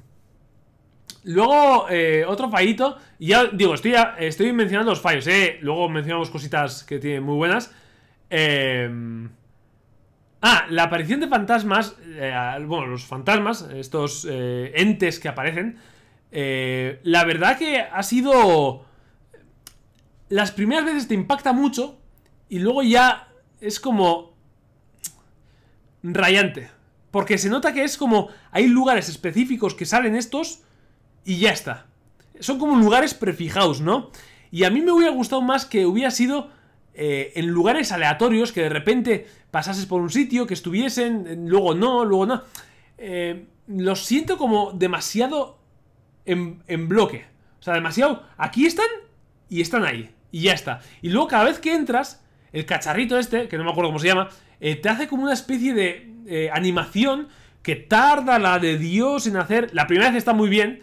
luego, eh, otro fallito. ya digo, estoy, estoy mencionando los fallos, ¿eh? Luego mencionamos cositas que tienen muy buenas. Em, ah, la aparición de fantasmas. Eh, bueno, los fantasmas, estos entes que aparecen. la verdad que ha sido las primeras veces te impacta mucho y luego ya es como rayante. Porque se nota que es como hay lugares específicos que salen estos y ya está. Son como lugares prefijados, ¿no? Y a mí me hubiera gustado más que hubiera sido eh, en lugares aleatorios, que de repente pasases por un sitio, que estuviesen, eh, luego no, luego no. Eh, los siento como demasiado en, en bloque. O sea, demasiado... Aquí están y están ahí y ya está. Y luego cada vez que entras, el cacharrito este, que no me acuerdo cómo se llama, eh, te hace como una especie de eh, animación que tarda la de Dios en hacer. La primera vez está muy bien,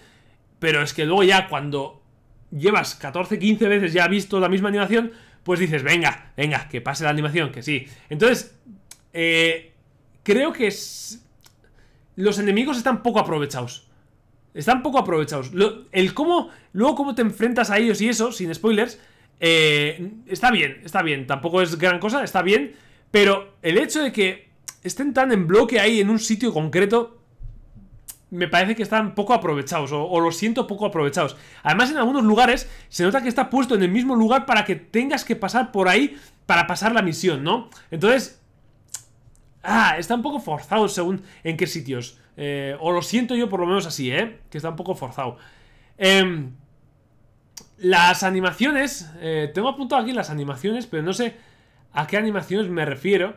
pero es que luego ya cuando llevas 14, 15 veces ya visto la misma animación, pues dices, venga, venga, que pase la animación, que sí. Entonces, eh, creo que los enemigos están poco aprovechados. Están poco aprovechados. el cómo, luego cómo te enfrentas a ellos y eso, sin spoilers, eh, está bien, está bien. Tampoco es gran cosa, está bien. Pero el hecho de que estén tan en bloque ahí en un sitio concreto. Me parece que están poco aprovechados, o, lo siento poco aprovechados. Además, en algunos lugares se nota que está puesto en el mismo lugar para que tengas que pasar por ahí para pasar la misión, ¿no? Entonces. Ah, está un poco forzado según en qué sitios. Eh, o lo siento yo, por lo menos así, ¿eh? Que está un poco forzado. Eh, las animaciones, eh, tengo apuntado aquí las animaciones, pero no sé a qué animaciones me refiero.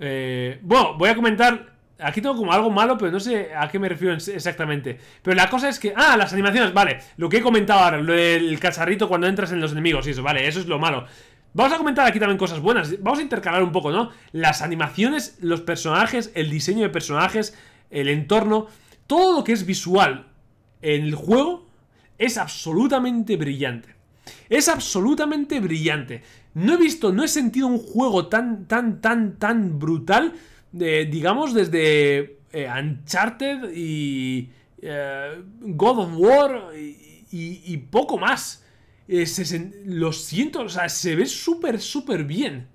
Eh, bueno, voy a comentar, aquí tengo como algo malo, pero no sé a qué me refiero exactamente. Pero la cosa es que, ah, las animaciones, vale, lo que he comentado ahora, el cuando entras en los enemigos y eso, vale, eso es lo malo. Vamos a comentar aquí también cosas buenas, vamos a intercalar un poco, ¿no? Las animaciones, los personajes, el diseño de personajes, el entorno, todo lo que es visual en el juego es absolutamente brillante. Es absolutamente brillante. No he visto, no he sentido un juego tan, tan, tan, tan brutal, digamos, desde eh, Uncharted y eh, God of War y, poco más. Eh, se, lo siento, o sea, se ve súper, súper bien.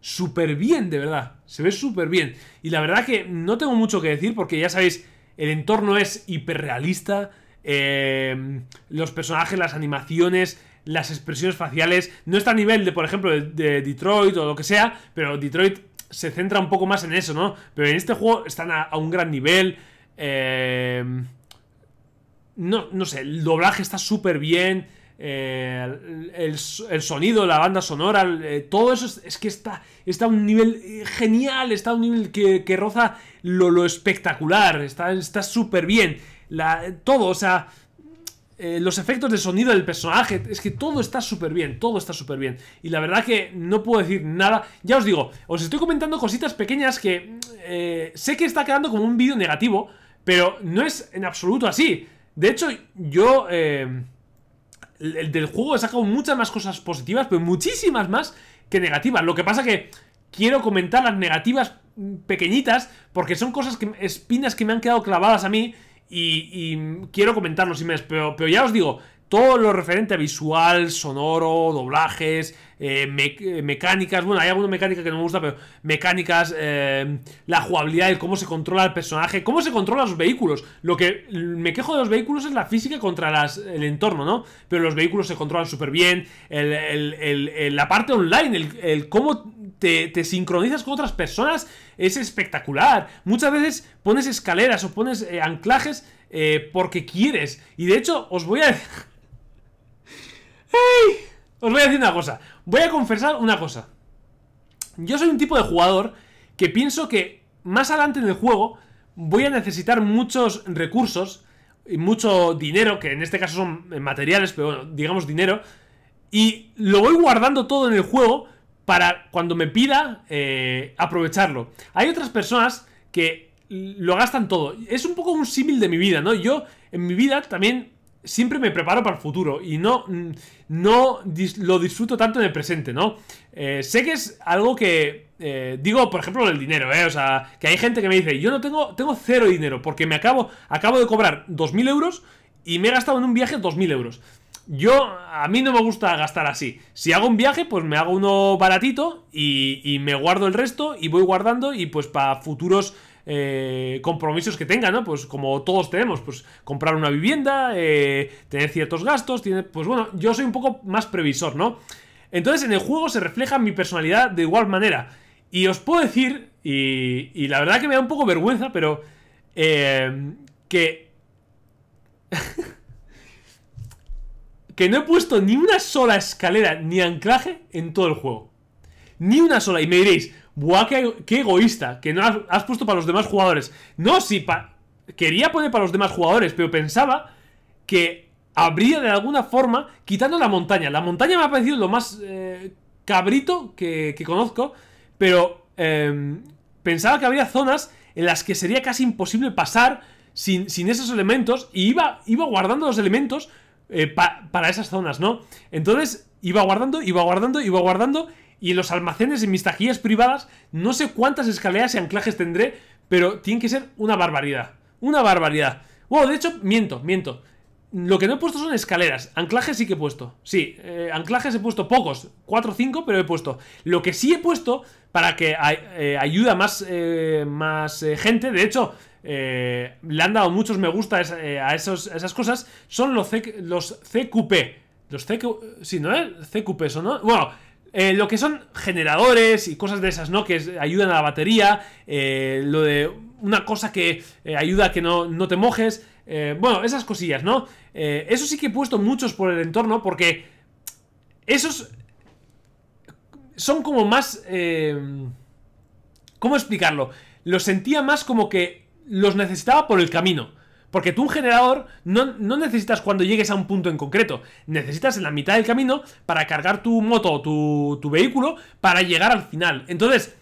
Súper bien, de verdad. Se ve súper bien. Y la verdad que no tengo mucho que decir porque ya sabéis, el entorno es hiperrealista Em, los personajes, las animaciones, las expresiones faciales. No está a nivel de, por ejemplo, de, Detroit o lo que sea, pero Detroit se centra un poco más en eso, ¿no? Pero en este juego están a, un gran nivel. Em, no, no sé, el doblaje está súper bien. Eh, el, sonido, la banda sonora, eh, todo eso es, que está, está a un nivel eh, genial, está a un nivel que, roza lo, espectacular, está súper bien la, todo, o sea, eh, los efectos de sonido del personaje, es que todo está súper bien, todo está súper bien. Y la verdad que no puedo decir nada. Ya os digo, os estoy comentando cositas pequeñas que eh, sé que está quedando como un vídeo negativo, pero no es en absoluto así. De hecho, yo... Eh, el del juego he sacado muchas más cosas positivas, pero muchísimas más que negativas. Lo que pasa que quiero comentar las negativas mm, pequeñitas porque son cosas que espinas que me han quedado clavadas a mí y, y quiero comentarlo si me pero, pero ya os digo, todo lo referente a visual, sonoro, doblajes, eh, eh, mecánicas, bueno, hay alguna mecánica que no me gusta, pero mecánicas, eh, la jugabilidad, el cómo se controla el personaje, cómo se controlan los vehículos. Lo que me quejo de los vehículos es la física contra las, el entorno, ¿no? Pero los vehículos se controlan súper bien, el, la parte online, el, cómo te, sincronizas con otras personas, es espectacular. Muchas veces pones escaleras o pones eh, anclajes eh, porque quieres. Y de hecho, os voy a... ¡Ey! Os voy a decir una cosa. Voy a confesar una cosa. Yo soy un tipo de jugador que pienso que más adelante en el juego voy a necesitar muchos recursos y mucho dinero, que en este caso son eh, materiales, pero bueno, digamos dinero, y lo voy guardando todo en el juego para cuando me pida eh, aprovecharlo. Hay otras personas que lo gastan todo. Es un poco un símil de mi vida, ¿no? Yo en mi vida también siempre me preparo para el futuro y no, no lo disfruto tanto en el presente, ¿no? Eh, sé que es algo que eh, digo, por ejemplo, el dinero, ¿eh? O sea, que hay gente que me dice, yo no tengo, tengo cero dinero porque me acabo, acabo de cobrar 2.000 euros y me he gastado en un viaje 2.000 euros. Yo, a mí no me gusta gastar así. Si hago un viaje, pues me hago uno baratito y, me guardo el resto y voy guardando y pues para futuros eh, compromisos que tenga, ¿no? Pues como todos tenemos, pues comprar una vivienda, eh, tener ciertos gastos, tiene, pues bueno, yo soy un poco más previsor, ¿no? Entonces en el juego se refleja mi personalidad de igual manera. Y os puedo decir, y, la verdad que me da un poco vergüenza, pero eh, que... que no he puesto ni una sola escalera ni anclaje en todo el juego. Ni una sola. Y me diréis, ¡buah, qué, egoísta! Que no has, puesto para los demás jugadores. No, sí, quería poner para los demás jugadores, pero pensaba que habría de alguna forma quitando la montaña. La montaña me ha parecido lo más eh, cabrito que, conozco, pero em, pensaba que habría zonas en las que sería casi imposible pasar sin, esos elementos y iba, iba guardando los elementos eh, para esas zonas, ¿no? Entonces iba guardando, iba guardando, iba guardando y en los almacenes, en mis taquillas privadas, no sé cuántas escaleras y anclajes tendré, pero tiene que ser una barbaridad. Una barbaridad. Wow, de hecho, miento, miento. Lo que no he puesto son escaleras. Anclajes sí que he puesto. Sí, eh, anclajes he puesto pocos. 4 o 5, pero he puesto. Lo que sí he puesto para que ayude eh, ayuda más, más gente. De hecho, eh, le han dado muchos me gusta a, eh, esos, esas cosas, son los, C, los CQP. Los sí, ¿no? Es? Eh, CQP eso, ¿no? Bueno, lo que son generadores y cosas de esas, ¿no? Que ayudan a la batería, lo de una cosa que ayuda a que no, no te mojes, bueno, esas cosillas, ¿no? eso sí que he puesto muchos por el entorno porque esos son como más... ¿Cómo explicarlo? Lo sentía más como que los necesitaba por el camino. Porque tú un generador no, necesitas cuando llegues a un punto en concreto. Necesitas en la mitad del camino para cargar tu moto o tu, tu, vehículo para llegar al final. Entonces,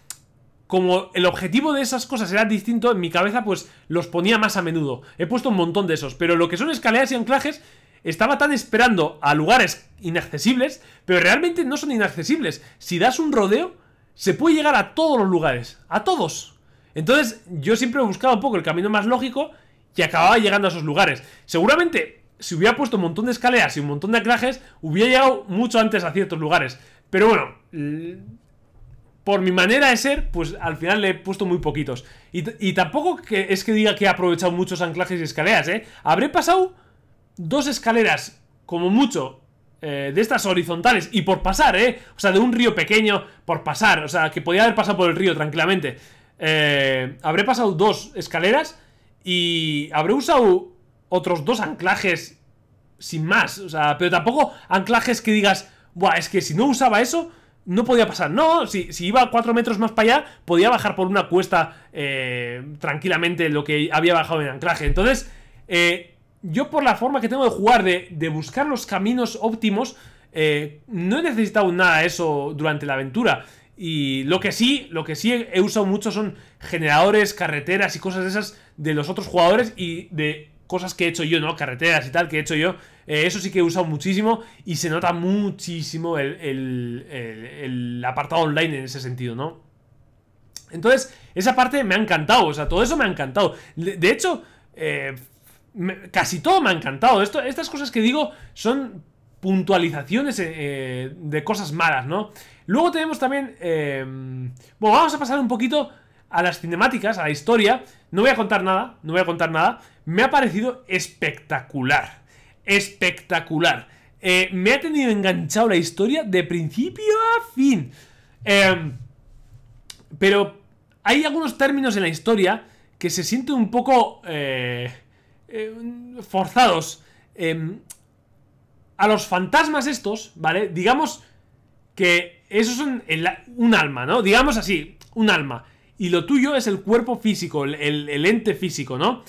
como el objetivo de esas cosas era distinto, en mi cabeza pues los ponía más a menudo. He puesto un montón de esos. Pero lo que son escaleras y anclajes, estaba tan esperando a lugares inaccesibles, pero realmente no son inaccesibles. Si das un rodeo, se puede llegar a todos los lugares. A todos. Entonces yo siempre he buscado un poco el camino más lógico y acababa llegando a esos lugares. Seguramente si hubiera puesto un montón de escaleras y un montón de anclajes, hubiera llegado mucho antes a ciertos lugares. Pero bueno, por mi manera de ser, pues al final le he puesto muy poquitos. Y, tampoco es que diga que he aprovechado muchos anclajes y escaleras, ¿eh? Habré pasado dos escaleras, como mucho, eh, de estas horizontales y por pasar, ¿eh? O sea, de un río pequeño por pasar, o sea, que podía haber pasado por el río tranquilamente. Eh, habré pasado dos escaleras y habré usado otros dos anclajes sin más. O sea, pero tampoco anclajes que digas, Buah, es que si no usaba eso, no podía pasar. No, si, si iba cuatro metros más para allá, podía bajar por una cuesta eh, tranquilamente lo que había bajado en anclaje. Entonces, eh, yo por la forma que tengo de jugar, de, buscar los caminos óptimos, no he necesitado nada de eso durante la aventura. Y lo que sí, lo que sí he usado mucho son generadores, carreteras y cosas de esas de los otros jugadores y de cosas que he hecho yo, ¿no? Carreteras y tal que he hecho yo. Eh, eso sí que he usado muchísimo y se nota muchísimo el, el, apartado online en ese sentido, ¿no? Entonces, esa parte me ha encantado, o sea, todo eso me ha encantado. De hecho, eh, casi todo me ha encantado. Esto, estas cosas que digo son puntualizaciones eh, eh, de cosas malas, ¿no? Luego tenemos también... Eh, bueno, vamos a pasar un poquito a las cinemáticas, a la historia. No voy a contar nada, no voy a contar nada. Me ha parecido espectacular. Espectacular. me ha tenido enganchado la historia de principio a fin. Em, pero hay algunos términos en la historia que se sienten un poco forzados. Em, a los fantasmas estos, ¿vale? Digamos que eso son un alma, ¿no? Digamos así, un alma. Y lo tuyo es el cuerpo físico, el, ente físico, ¿no?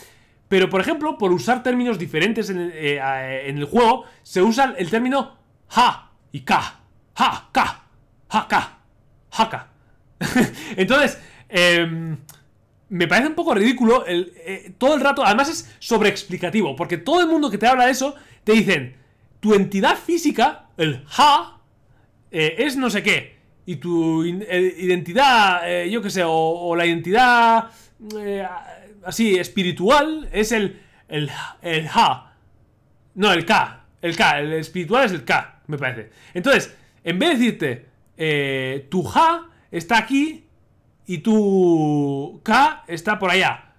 Pero, por ejemplo, por usar términos diferentes en, el eh, eh, juego, se usa el término ha y ka. Ha, ka, ha, ka, ha, ka. Entonces, em, me parece un poco ridículo eh, todo el rato. Además, es sobreexplicativo, porque todo el mundo que te habla de eso te dicen tu entidad física, el ha, eh, es no sé qué. Y tu eh, identidad, eh, yo qué sé, o, la identidad así espiritual es el, el, el ha. No, el K. El K, el espiritual es el K, me parece. Entonces, en vez de decirte tu ha está aquí y tu K está por allá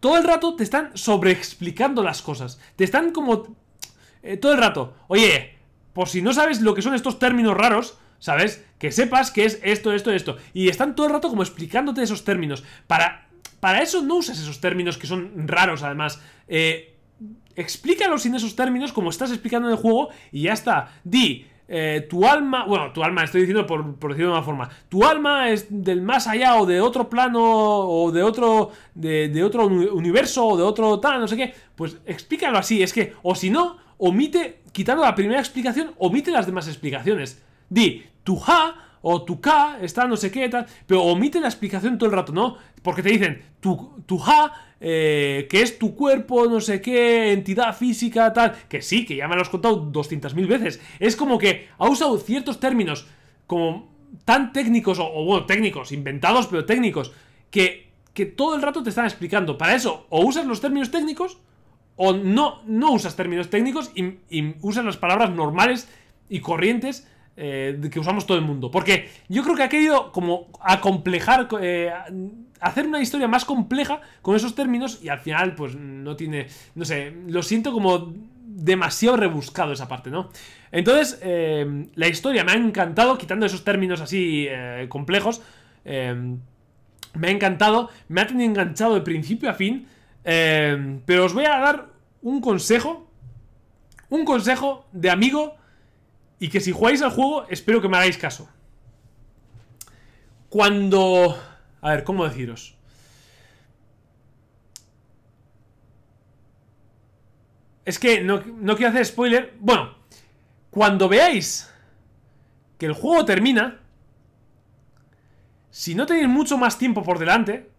todo el rato te están sobreexplicando las cosas. Te están como eh, todo el rato, oye, por si no sabes lo que son estos términos raros, ¿sabes? Que sepas que es esto, esto, esto. Y están todo el rato como explicándote esos términos. Para, para eso no usas esos términos que son raros, además. Eh, Explícalos sin esos términos como estás explicando en el juego y ya está. Di, eh, tu alma, bueno, tu alma, estoy diciendo por, decirlo de una forma, tu alma es del más allá o de otro plano o de otro, de, otro universo o de otro tal, no sé qué, pues explícalo así, es que, o si no, omite, quitando la primera explicación, omite las demás explicaciones. Di, tu ja o tu K está no sé qué, tal, pero omite la explicación todo el rato, ¿no? Porque te dicen, tu, tu ja, eh, que es tu cuerpo, no sé qué, entidad física, tal. Que sí, que ya me lo has contado 200.000 veces. Es como que ha usado ciertos términos como tan técnicos, o, bueno, técnicos, inventados, pero técnicos, que, que todo el rato te están explicando. Para eso, o usas los términos técnicos, o no, no usas términos técnicos y, y usas las palabras normales y corrientes eh, que usamos todo el mundo. Porque yo creo que ha querido como acomplejar... Eh, hacer una historia más compleja con esos términos y al final pues no tiene, no sé, lo siento como demasiado rebuscado esa parte, ¿no? Entonces, em, la historia me ha encantado, quitando esos términos así eh, complejos, em, me ha encantado, me ha tenido enganchado de principio a fin, em, pero os voy a dar un consejo, un consejo de amigo y que si jugáis al juego, espero que me hagáis caso. Cuando a ver, ¿cómo deciros? Es que no, quiero hacer spoiler. Bueno, cuando veáis que el juego termina, si no tenéis mucho más tiempo por delante,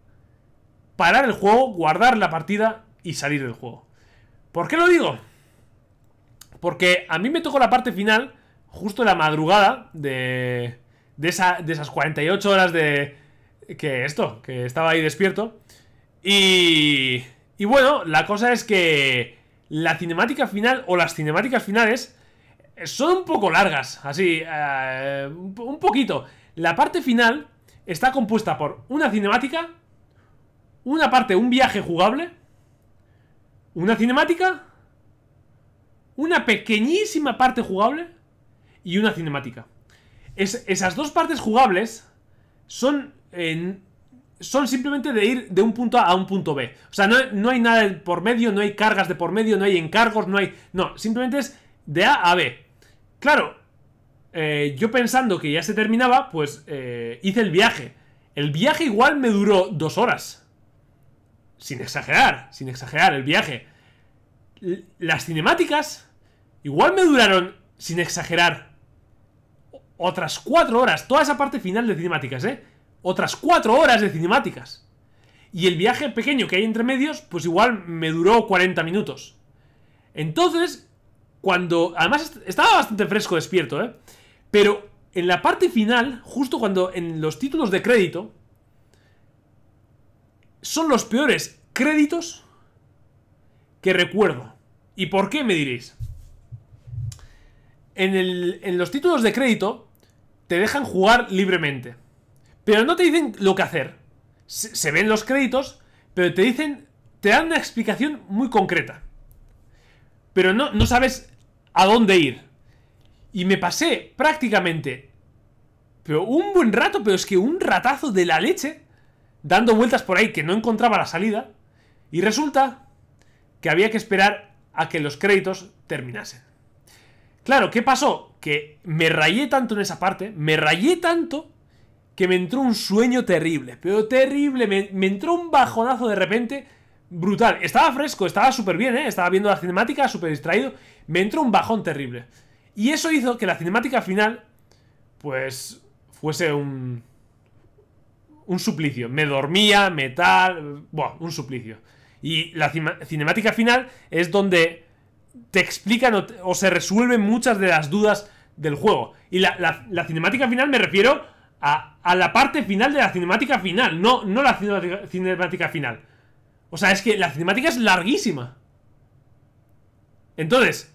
parar el juego, guardar la partida y salir del juego. ¿Por qué lo digo? Porque a mí me tocó la parte final, justo en la madrugada de, de esas 48 horas de, que esto, que estaba ahí despierto. Y, y bueno, la cosa es que la cinemática final o las cinemáticas finales son un poco largas, así, eh, un poquito. La parte final está compuesta por una cinemática, una parte, un viaje jugable, una cinemática, una pequeñísima parte jugable y una cinemática. Es, esas dos partes jugables son son simplemente de ir de un punto A a un punto B. O sea, no, no, hay nada por medio, no hay cargas de por medio, no hay encargos, no hay... No, simplemente es de A a B. Claro, eh, yo pensando que ya se terminaba, pues eh, hice el viaje. El viaje igual me duró dos horas. Sin exagerar, sin exagerar, el viaje. las cinemáticas igual me duraron, sin exagerar, otras cuatro horas. Toda esa parte final de cinemáticas, ¿eh? otras cuatro horas de cinemáticas. Y el viaje pequeño que hay entre medios, pues igual me duró 40 minutos. Entonces, cuando... Además estaba bastante fresco despierto, ¿eh? Pero en la parte final, justo cuando en los títulos de crédito, son los peores créditos que recuerdo. ¿Y por qué me diréis? En, en los títulos de crédito te dejan jugar libremente. Pero no te dicen lo que hacer. Se, ven los créditos, pero te dicen, te dan una explicación muy concreta. Pero no, no sabes a dónde ir. Y me pasé prácticamente, pero un buen rato, pero es que un ratazo de la leche, dando vueltas por ahí que no encontraba la salida. Y resulta que había que esperar a que los créditos terminasen. Claro, ¿qué pasó? Que me rayé tanto en esa parte, me rayé tanto que me entró un sueño terrible, pero terrible, me, entró un bajonazo de repente brutal. Estaba fresco, estaba súper bien, ¿eh? estaba viendo la cinemática, súper distraído, me entró un bajón terrible. Y eso hizo que la cinemática final, pues, fuese un... Un suplicio. Me dormía, me tal... un suplicio. Y la cinemática final es donde te explican o, se resuelven muchas de las dudas del juego. Y la cinemática final me refiero a, la parte final de la cinemática final, no, no la cinemática, final. O sea, es que la cinemática es larguísima. Entonces,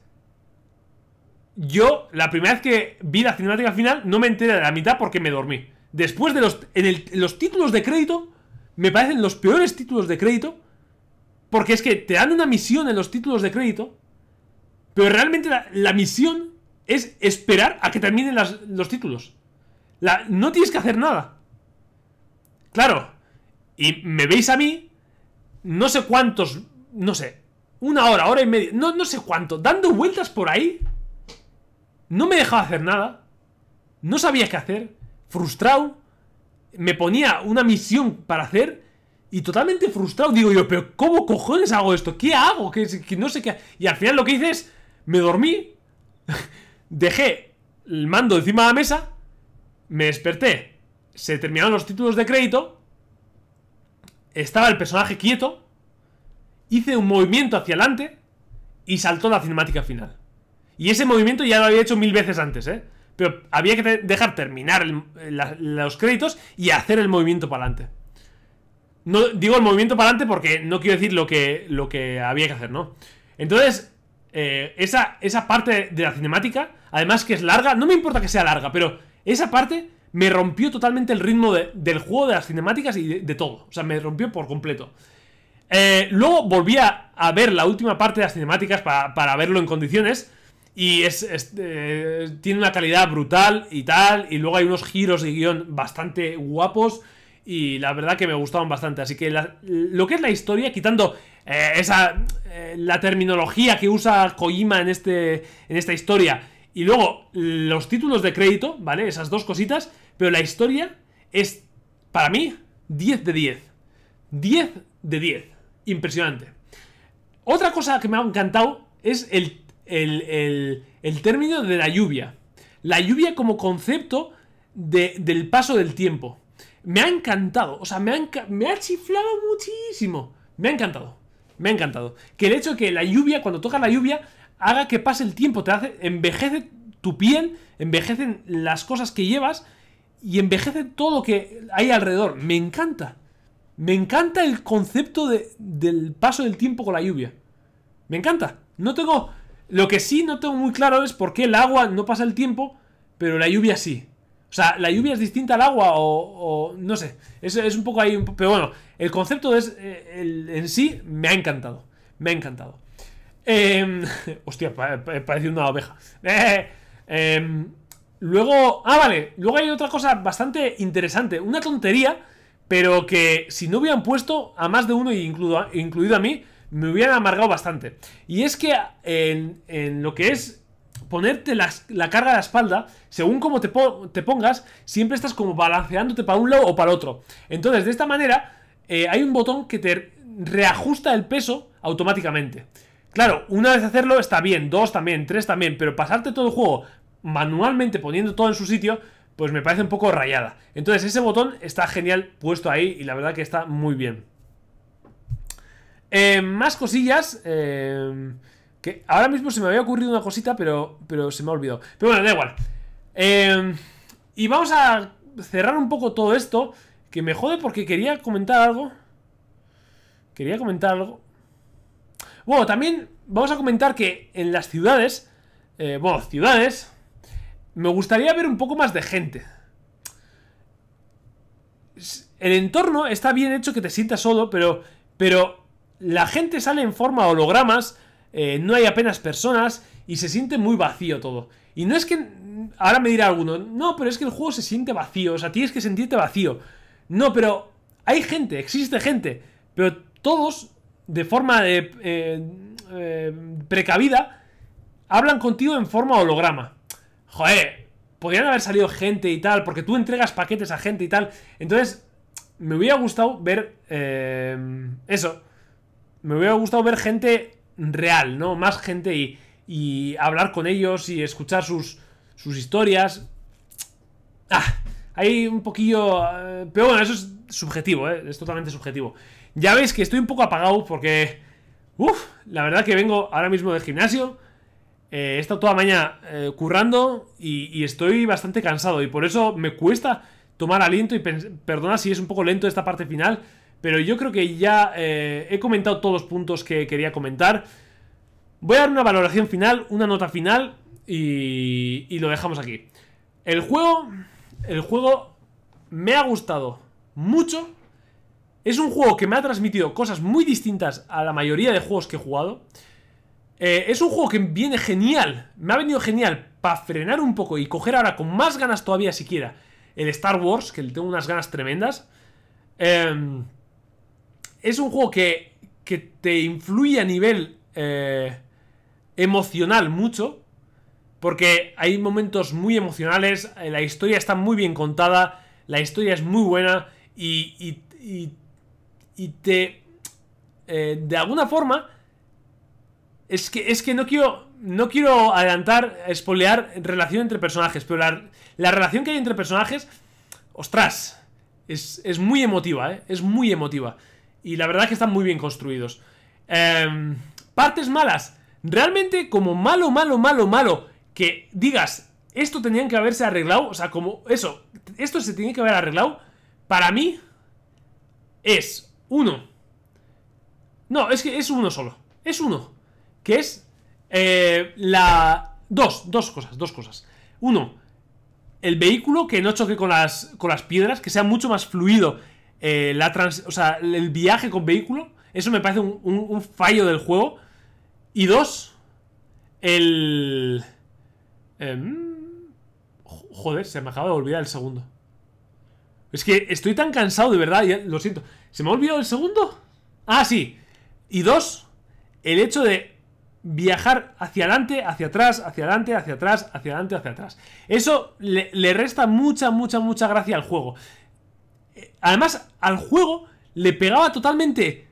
yo la primera vez que vi la cinemática final no me enteré de la mitad porque me dormí. Después de los, en los títulos de crédito, me parecen los peores títulos de crédito, porque es que te dan una misión en los títulos de crédito, pero realmente la, misión es esperar a que terminen los títulos no tienes que hacer nada. Claro. Y me veis a mí, no sé cuántos, no sé, una hora, hora y media, no, sé cuánto, dando vueltas por ahí. No me dejaba hacer nada. No sabía qué hacer. Frustrado. Me ponía una misión para hacer y totalmente frustrado. Digo yo, pero ¿cómo cojones hago esto? ¿Qué hago? que no sé qué. Y al final lo que hice es, me dormí, dejé el mando encima de la mesa me desperté. Se terminaron los títulos de crédito. Estaba el personaje quieto. Hice un movimiento hacia adelante. Y saltó la cinemática final. Y ese movimiento ya lo había hecho mil veces antes, ¿eh? Pero había que dejar terminar los créditos y hacer el movimiento para adelante. No, digo el movimiento para adelante porque no quiero decir lo que, lo que había que hacer, ¿no? Entonces, eh, esa, esa parte de la cinemática, además que es larga, no me importa que sea larga, pero esa parte me rompió totalmente el ritmo del juego, de las cinemáticas y de, todo. O sea, me rompió por completo. Eh, luego volví a, ver la última parte de las cinemáticas para, verlo en condiciones. Y es, eh, tiene una calidad brutal y tal. Y luego hay unos giros de guión bastante guapos. Y la verdad que me gustaban bastante. Así que lo que es la historia, quitando eh, esa, la terminología que usa Kojima en, este, en esta historia y luego los títulos de crédito, ¿vale? Esas dos cositas, pero la historia es, para mí, 10 de 10. 10 de 10. Impresionante. Otra cosa que me ha encantado es el, el, término de la lluvia. La lluvia como concepto del paso del tiempo. Me ha encantado, o sea, me ha, me ha chiflado muchísimo. Me ha encantado, me ha encantado. Que el hecho de que la lluvia, cuando toca la lluvia, haga que pase el tiempo, te hace, envejece tu piel, envejecen las cosas que llevas y envejece todo lo que hay alrededor. Me encanta. Me encanta el concepto de, del paso del tiempo con la lluvia. Me encanta. No tengo... Lo que sí no tengo muy claro es por qué el agua no pasa el tiempo, pero la lluvia sí. O sea, la lluvia es distinta al agua o... o no sé. Es, es un poco ahí... Pero bueno, el concepto es, eh, en sí me ha encantado. Me ha encantado. Eh, hostia, parece una oveja. Eh, em, luego, ah, vale, luego hay otra cosa bastante interesante, una tontería, pero que si no hubieran puesto a más de uno, e incluido, incluido a mí, me hubieran amargado bastante. Y es que en, lo que es ponerte la, carga a la espalda, según como te, te pongas, siempre estás como balanceándote para un lado o para otro. Entonces, de esta manera, eh, hay un botón que te reajusta el peso automáticamente. Claro, una vez hacerlo está bien, dos también, tres también, pero pasarte todo el juego manualmente poniendo todo en su sitio, pues me parece un poco rayada. Entonces ese botón está genial puesto ahí y la verdad que está muy bien. Eh, más cosillas. Eh, que ahora mismo se me había ocurrido una cosita, pero, pero se me ha olvidado. Pero bueno, da igual. Eh, y vamos a cerrar un poco todo esto, que me jode porque quería comentar algo. Quería comentar algo. Bueno, también vamos a comentar que en las ciudades, eh, bueno, ciudades, me gustaría ver un poco más de gente. El entorno está bien hecho que te sientas solo, pero, pero la gente sale en forma hologramas, eh, no hay apenas personas y se siente muy vacío todo. Y no es que... Ahora me dirá alguno, no, pero es que el juego se siente vacío, o sea, tienes que sentirte vacío. No, pero hay gente, existe gente, pero todos de forma de, eh, eh, precavida, hablan contigo en forma holograma. Joder, podrían haber salido gente y tal, porque tú entregas paquetes a gente y tal. Entonces, me hubiera gustado ver eh, eso. Me hubiera gustado ver gente real, ¿no? Más gente y, y hablar con ellos y escuchar sus, sus historias. Ah, hay un poquillo... Pero bueno, eso es subjetivo, ¿eh? Es totalmente subjetivo. Ya veis que estoy un poco apagado porque... uff, la verdad que vengo ahora mismo del gimnasio. Eh, he estado toda mañana eh, currando y, estoy bastante cansado. Y por eso me cuesta tomar aliento y perdona si es un poco lento esta parte final. Pero yo creo que ya eh, he comentado todos los puntos que quería comentar. Voy a dar una valoración final, una nota final y, y lo dejamos aquí. El juego, el juego me ha gustado mucho es un juego que me ha transmitido cosas muy distintas a la mayoría de juegos que he jugado. Eh, es un juego que viene genial, me ha venido genial para frenar un poco y coger ahora con más ganas todavía siquiera el Star Wars, que le tengo unas ganas tremendas. Em, es un juego que, te influye a nivel eh, emocional mucho, porque hay momentos muy emocionales, eh, la historia está muy bien contada, la historia es muy buena y y te... Eh, de alguna forma... Es que, es que no quiero... No quiero adelantar, espolear... relación entre personajes, pero la, relación que hay entre personajes... Ostras, es, muy emotiva, ¿eh? Es muy emotiva. Y la verdad es que están muy bien construidos. Em, partes malas. Realmente como malo, malo, malo, malo, que digas, esto tenían que haberse arreglado, o sea, como eso, esto se tiene que haber arreglado, para mí es uno. No, es que es uno solo. Es uno. Que es eh, la... Dos, dos cosas, dos cosas. Uno, el vehículo que no choque con las, con las piedras, que sea mucho más fluido eh, la trans, o sea, el viaje con vehículo. Eso me parece un, fallo del juego. Y dos, el... Em, joder, se me acaba de olvidar el segundo. Es que estoy tan cansado, de verdad, lo siento. ¿Se me ha olvidado el segundo? Ah, sí. Y dos, el hecho de viajar hacia adelante, hacia atrás, hacia adelante, hacia atrás, hacia adelante, hacia atrás. Eso le, resta mucha, mucha, mucha gracia al juego. Además, al juego le pegaba totalmente...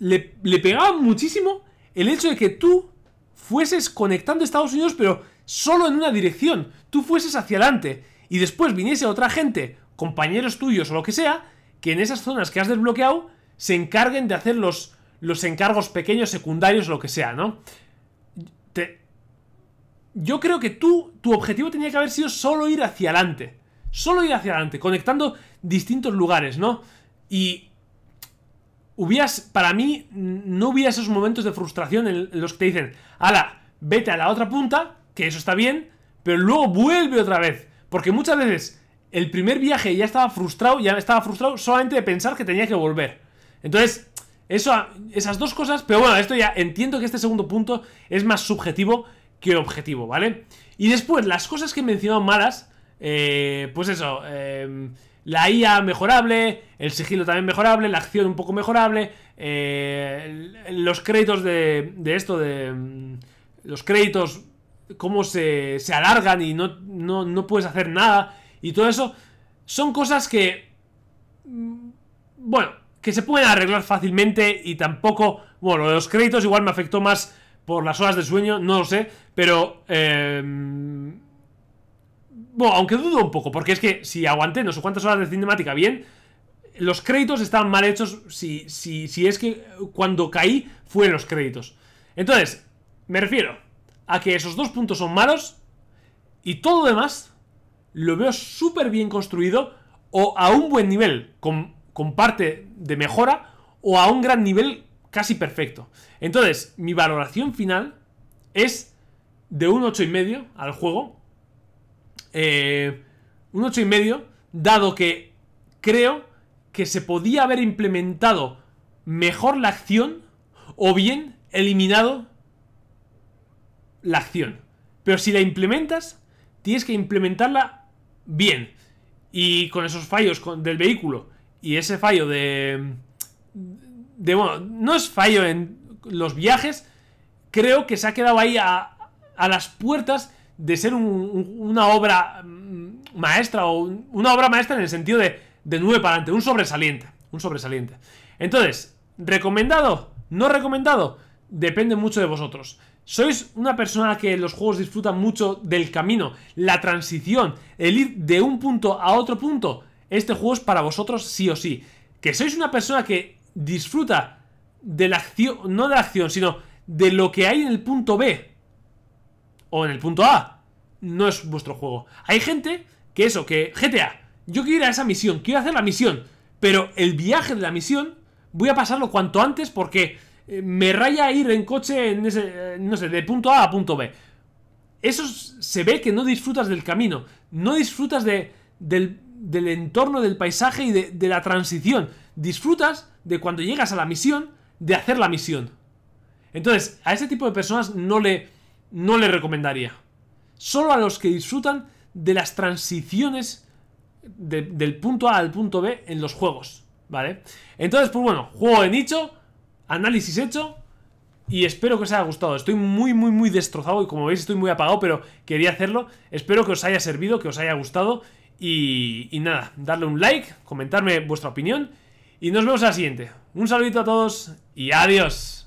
Le, le pegaba muchísimo el hecho de que tú fueses conectando Estados Unidos, pero solo en una dirección. Tú fueses hacia adelante y después viniese otra gente, compañeros tuyos o lo que sea, que en esas zonas que has desbloqueado se encarguen de hacer los, los encargos pequeños, secundarios, lo que sea, ¿no? Yo creo que tú, tu objetivo tenía que haber sido solo ir hacia adelante. Solo ir hacia adelante, conectando distintos lugares, ¿no? Y hubías para mí, no hubiera esos momentos de frustración en los que te dicen, ala, vete a la otra punta, que eso está bien, pero luego vuelve otra vez. Porque muchas veces el primer viaje ya estaba frustrado, ya estaba frustrado solamente de pensar que tenía que volver. Entonces, eso, esas dos cosas, pero bueno, esto ya entiendo que este segundo punto es más subjetivo que objetivo, ¿vale? Y después, las cosas que he mencionado malas, eh, pues eso, eh, la IA mejorable, el sigilo también mejorable, la acción un poco mejorable, eh, los créditos de, de, esto, de mm, los créditos, cómo se, se alargan y no, no, no puedes hacer nada y todo eso, son cosas que... Bueno, que se pueden arreglar fácilmente y tampoco... Bueno, los créditos igual me afectó más por las horas de sueño, no lo sé, pero... Em, bueno, aunque dudo un poco, porque es que si aguanté no sé cuántas horas de cinemática bien, los créditos estaban mal hechos si, si, si es que cuando caí fue los créditos. Entonces, me refiero a que esos dos puntos son malos y todo lo demás lo veo súper bien construido o a un buen nivel, con, parte de mejora, o a un gran nivel casi perfecto. Entonces, mi valoración final es de un 8,5 al juego. Eh, un 8,5, dado que creo que se podía haber implementado mejor la acción o bien eliminado la acción. Pero si la implementas, tienes que implementarla bien y con esos fallos del vehículo y ese fallo de, de... Bueno, no es fallo en los viajes, creo que se ha quedado ahí a, las puertas de ser una obra mm, maestra o una obra maestra en el sentido de, de nube para adelante, un sobresaliente, un sobresaliente. Entonces, ¿recomendado? ¿No recomendado? Depende mucho de vosotros sois una persona que los juegos disfrutan mucho del camino, la transición, el ir de un punto a otro punto, este juego es para vosotros sí o sí. Que sois una persona que disfruta de la acción, no de la acción, sino de lo que hay en el punto B o en el punto A, no es vuestro juego. Hay gente que eso, que GTA, yo quiero ir a esa misión, quiero hacer la misión, pero el viaje de la misión voy a pasarlo cuanto antes porque eh, me raya ir en coche, en eh, no sé, de punto A a punto B. Eso se ve que no disfrutas del camino, no disfrutas de, del, entorno, del paisaje y de, la transición. Disfrutas de cuando llegas a la misión, de hacer la misión. Entonces, a ese tipo de personas no le, no le recomendaría. Solo a los que disfrutan de las transiciones del punto A al punto B en los juegos, ¿vale? Entonces, pues bueno, juego de nicho, análisis hecho y espero que os haya gustado. Estoy muy, muy, muy destrozado y como veis estoy muy apagado, pero quería hacerlo. Espero que os haya servido, que os haya gustado y, nada, darle un like, comentarme vuestra opinión y nos vemos a la siguiente. Un saludito a todos y adiós.